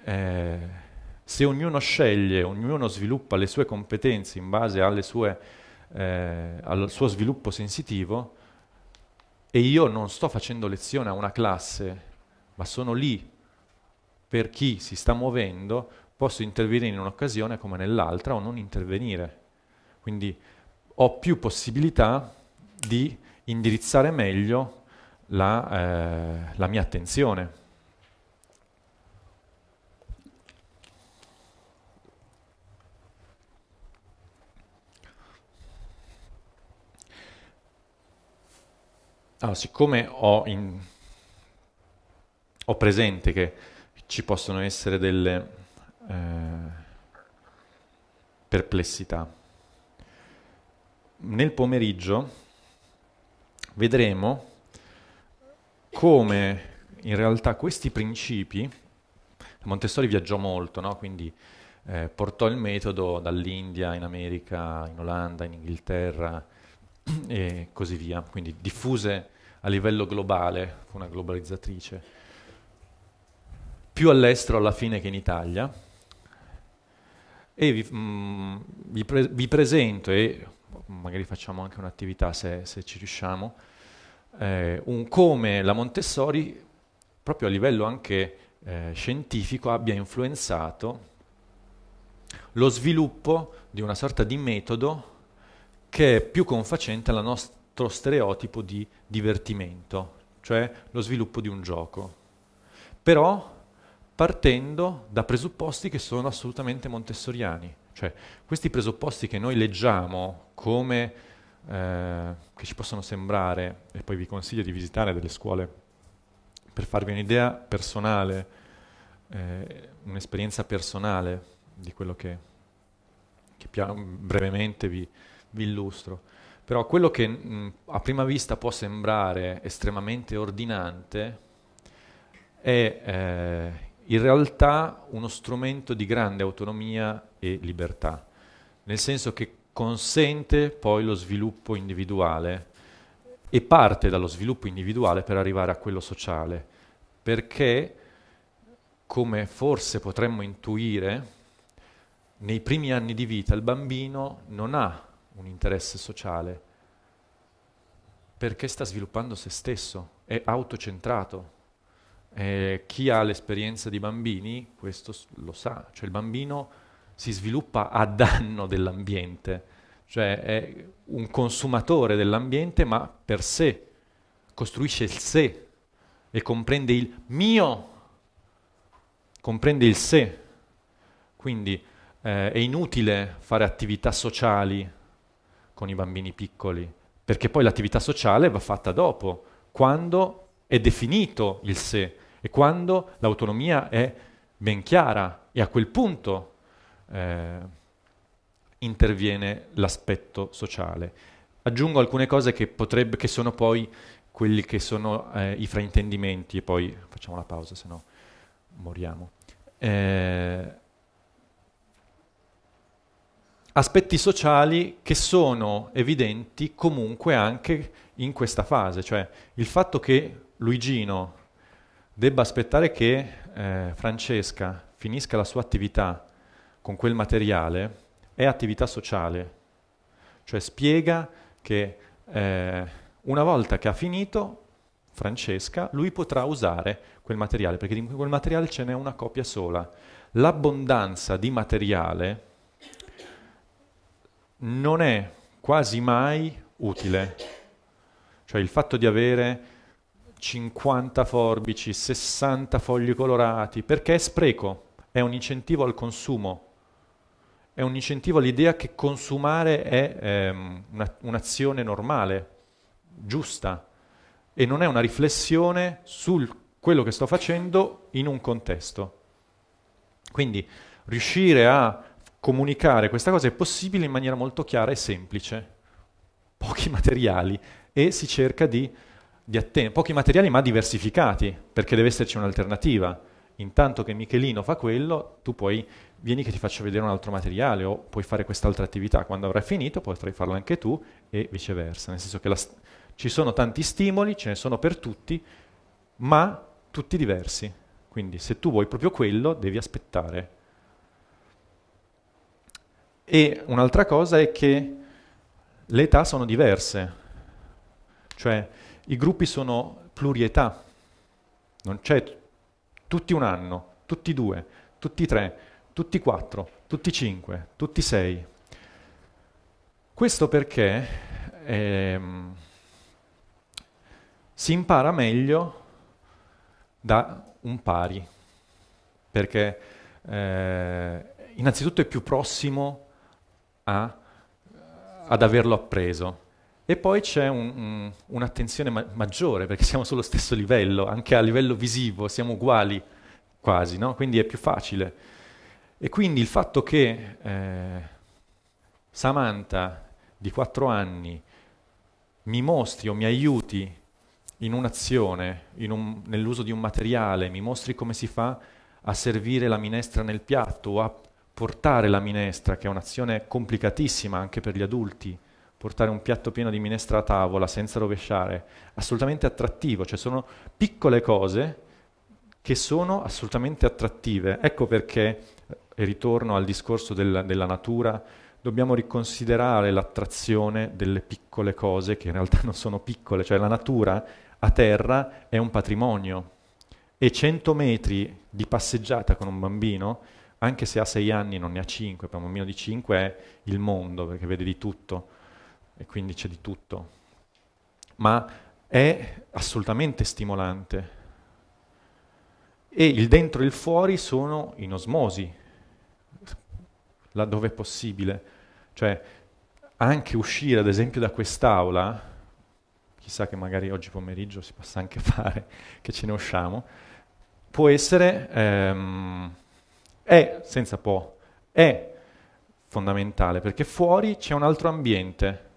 Eh, se ognuno sceglie, ognuno sviluppa le sue competenze in base sue, eh, al suo sviluppo sensitivo, e io non sto facendo lezione a una classe, ma sono lì per chi si sta muovendo, posso intervenire in un'occasione come nell'altra o non intervenire. Quindi ho più possibilità di indirizzare meglio la, eh, la mia attenzione. Allora, siccome ho, in, ho presente che ci possono essere delle eh, perplessità. Nel pomeriggio vedremo come in realtà questi principi, Montessori viaggiò molto, no? quindi eh, portò il metodo dall'India in America, in Olanda, in Inghilterra e così via, quindi diffuse a livello globale, fu una globalizzatrice più all'estero alla fine che in Italia. E vi, mh, mm, vi, pre- vi presento, e magari facciamo anche un'attività se, se ci riusciamo, eh, un come la Montessori, proprio a livello anche eh, scientifico, abbia influenzato lo sviluppo di una sorta di metodo che è più confacente al nostro stereotipo di divertimento, cioè lo sviluppo di un gioco. Però partendo da presupposti che sono assolutamente montessoriani. Cioè, questi presupposti che noi leggiamo come eh, che ci possono sembrare, e poi vi consiglio di visitare delle scuole per farvi un'idea personale, eh, un'esperienza personale di quello che, che piano, brevemente vi, vi, illustro. Però quello che mh, a prima vista può sembrare estremamente ordinante è eh, in realtà uno strumento di grande autonomia e libertà, nel senso che consente poi lo sviluppo individuale e parte dallo sviluppo individuale per arrivare a quello sociale, perché come forse potremmo intuire, nei primi anni di vita il bambino non ha un interesse sociale perché sta sviluppando se stesso, è autocentrato, eh, chi ha l'esperienza di bambini, questo lo sa, cioè il bambino si sviluppa a danno dell'ambiente, cioè è un consumatore dell'ambiente ma per sé, costruisce il sé e comprende il mio, comprende il sé. Quindi eh, è inutile fare attività sociali con i bambini piccoli, perché poi l'attività sociale va fatta dopo, quando è definito il sé e quando l'autonomia è ben chiara e a quel punto eh, interviene l'aspetto sociale. Aggiungo alcune cose che, potrebbe, che sono poi quelli che sono eh, i fraintendimenti e poi facciamo la pausa, se no moriamo. Eh, aspetti sociali che sono evidenti comunque anche in questa fase, cioè il fatto che Luigino debba aspettare che eh, Francesca finisca la sua attività con quel materiale è attività sociale, cioè spiega che eh, una volta che ha finito Francesca, lui potrà usare quel materiale, perché di quel materiale ce n'è una copia sola. L'abbondanza di materiale non è quasi mai utile, cioè il fatto di avere 50 forbici, 60 fogli colorati, perché è spreco, è un incentivo al consumo, è un incentivo all'idea che consumare è ehm, una, un'azione normale, giusta, e non è una riflessione su quello che sto facendo in un contesto. Quindi riuscire a comunicare questa cosa è possibile in maniera molto chiara e semplice, pochi materiali, e si cerca di di atten- pochi materiali ma diversificati, perché deve esserci un'alternativa. Intanto che Michelino fa quello, tu puoi, vieni che ti faccio vedere un altro materiale o puoi fare quest'altra attività. Quando avrai finito potrai farlo anche tu e viceversa. Nel senso che la, ci sono tanti stimoli, ce ne sono per tutti, ma tutti diversi. Quindi se tu vuoi proprio quello, devi aspettare. E un'altra cosa è che le età sono diverse. Cioè, i gruppi sono plurietà, non c'è tutti un anno, tutti due, tutti tre, tutti quattro, tutti cinque, tutti sei. Questo perché ehm, si impara meglio da un pari, perché eh, innanzitutto è più prossimo a, ad averlo appreso e poi c'è un, un, un'attenzione ma- maggiore, perché siamo sullo stesso livello, anche a livello visivo siamo uguali quasi, no? quindi è più facile. E quindi il fatto che eh, Samantha di quattro anni mi mostri o mi aiuti in un'azione, in un, nell'uso di un materiale, mi mostri come si fa a servire la minestra nel piatto o a portare la minestra, che è un'azione complicatissima anche per gli adulti, portare un piatto pieno di minestra a tavola senza rovesciare, assolutamente attrattivo, cioè sono piccole cose che sono assolutamente attrattive. Ecco perché, eh, e ritorno al discorso del, della natura, dobbiamo riconsiderare l'attrazione delle piccole cose che in realtà non sono piccole, cioè la natura a terra è un patrimonio e 100 metri di passeggiata con un bambino, anche se ha 6 anni, non ne ha 5, per un bambino di 5 è il mondo perché vede di tutto e quindi c'è di tutto, ma è assolutamente stimolante. E il dentro e il fuori sono in osmosi, laddove è possibile. Cioè, anche uscire, ad esempio, da quest'aula, chissà che magari oggi pomeriggio si possa anche fare, che ce ne usciamo, può essere, ehm, è, senza può, è fondamentale, perché fuori c'è un altro ambiente,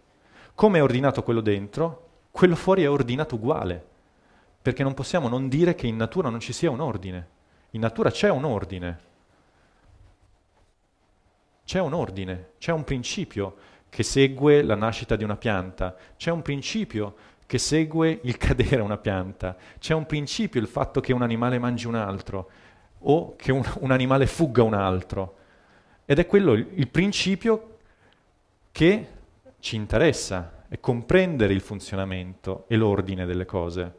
come è ordinato quello dentro, quello fuori è ordinato uguale, perché non possiamo non dire che in natura non ci sia un ordine. In natura c'è un ordine, c'è un ordine, c'è un principio che segue la nascita di una pianta, c'è un principio che segue il cadere a una pianta, c'è un principio il fatto che un animale mangi un altro o che un, un animale fugga un altro. Ed è quello il, il principio che ci interessa, è comprendere il funzionamento e l'ordine delle cose,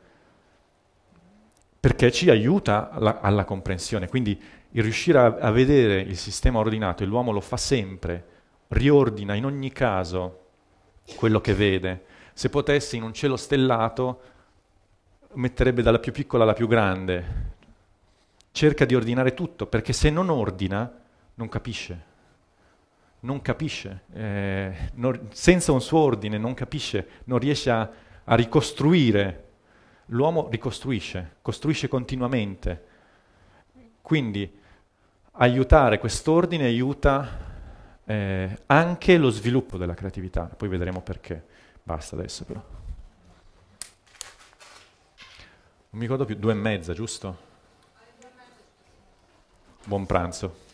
perché ci aiuta alla, alla comprensione. Quindi il riuscire a, a vedere il sistema ordinato, e l'uomo lo fa sempre, riordina in ogni caso quello che vede. Se potesse in un cielo stellato metterebbe dalla più piccola alla più grande. Cerca di ordinare tutto, perché se non ordina non capisce non capisce, eh, non, senza un suo ordine non capisce, non riesce a, a ricostruire. L'uomo ricostruisce, costruisce continuamente. Quindi aiutare quest'ordine aiuta eh, anche lo sviluppo della creatività, poi vedremo perché. Basta adesso però. Non mi ricordo più, due e mezza, giusto? Buon pranzo.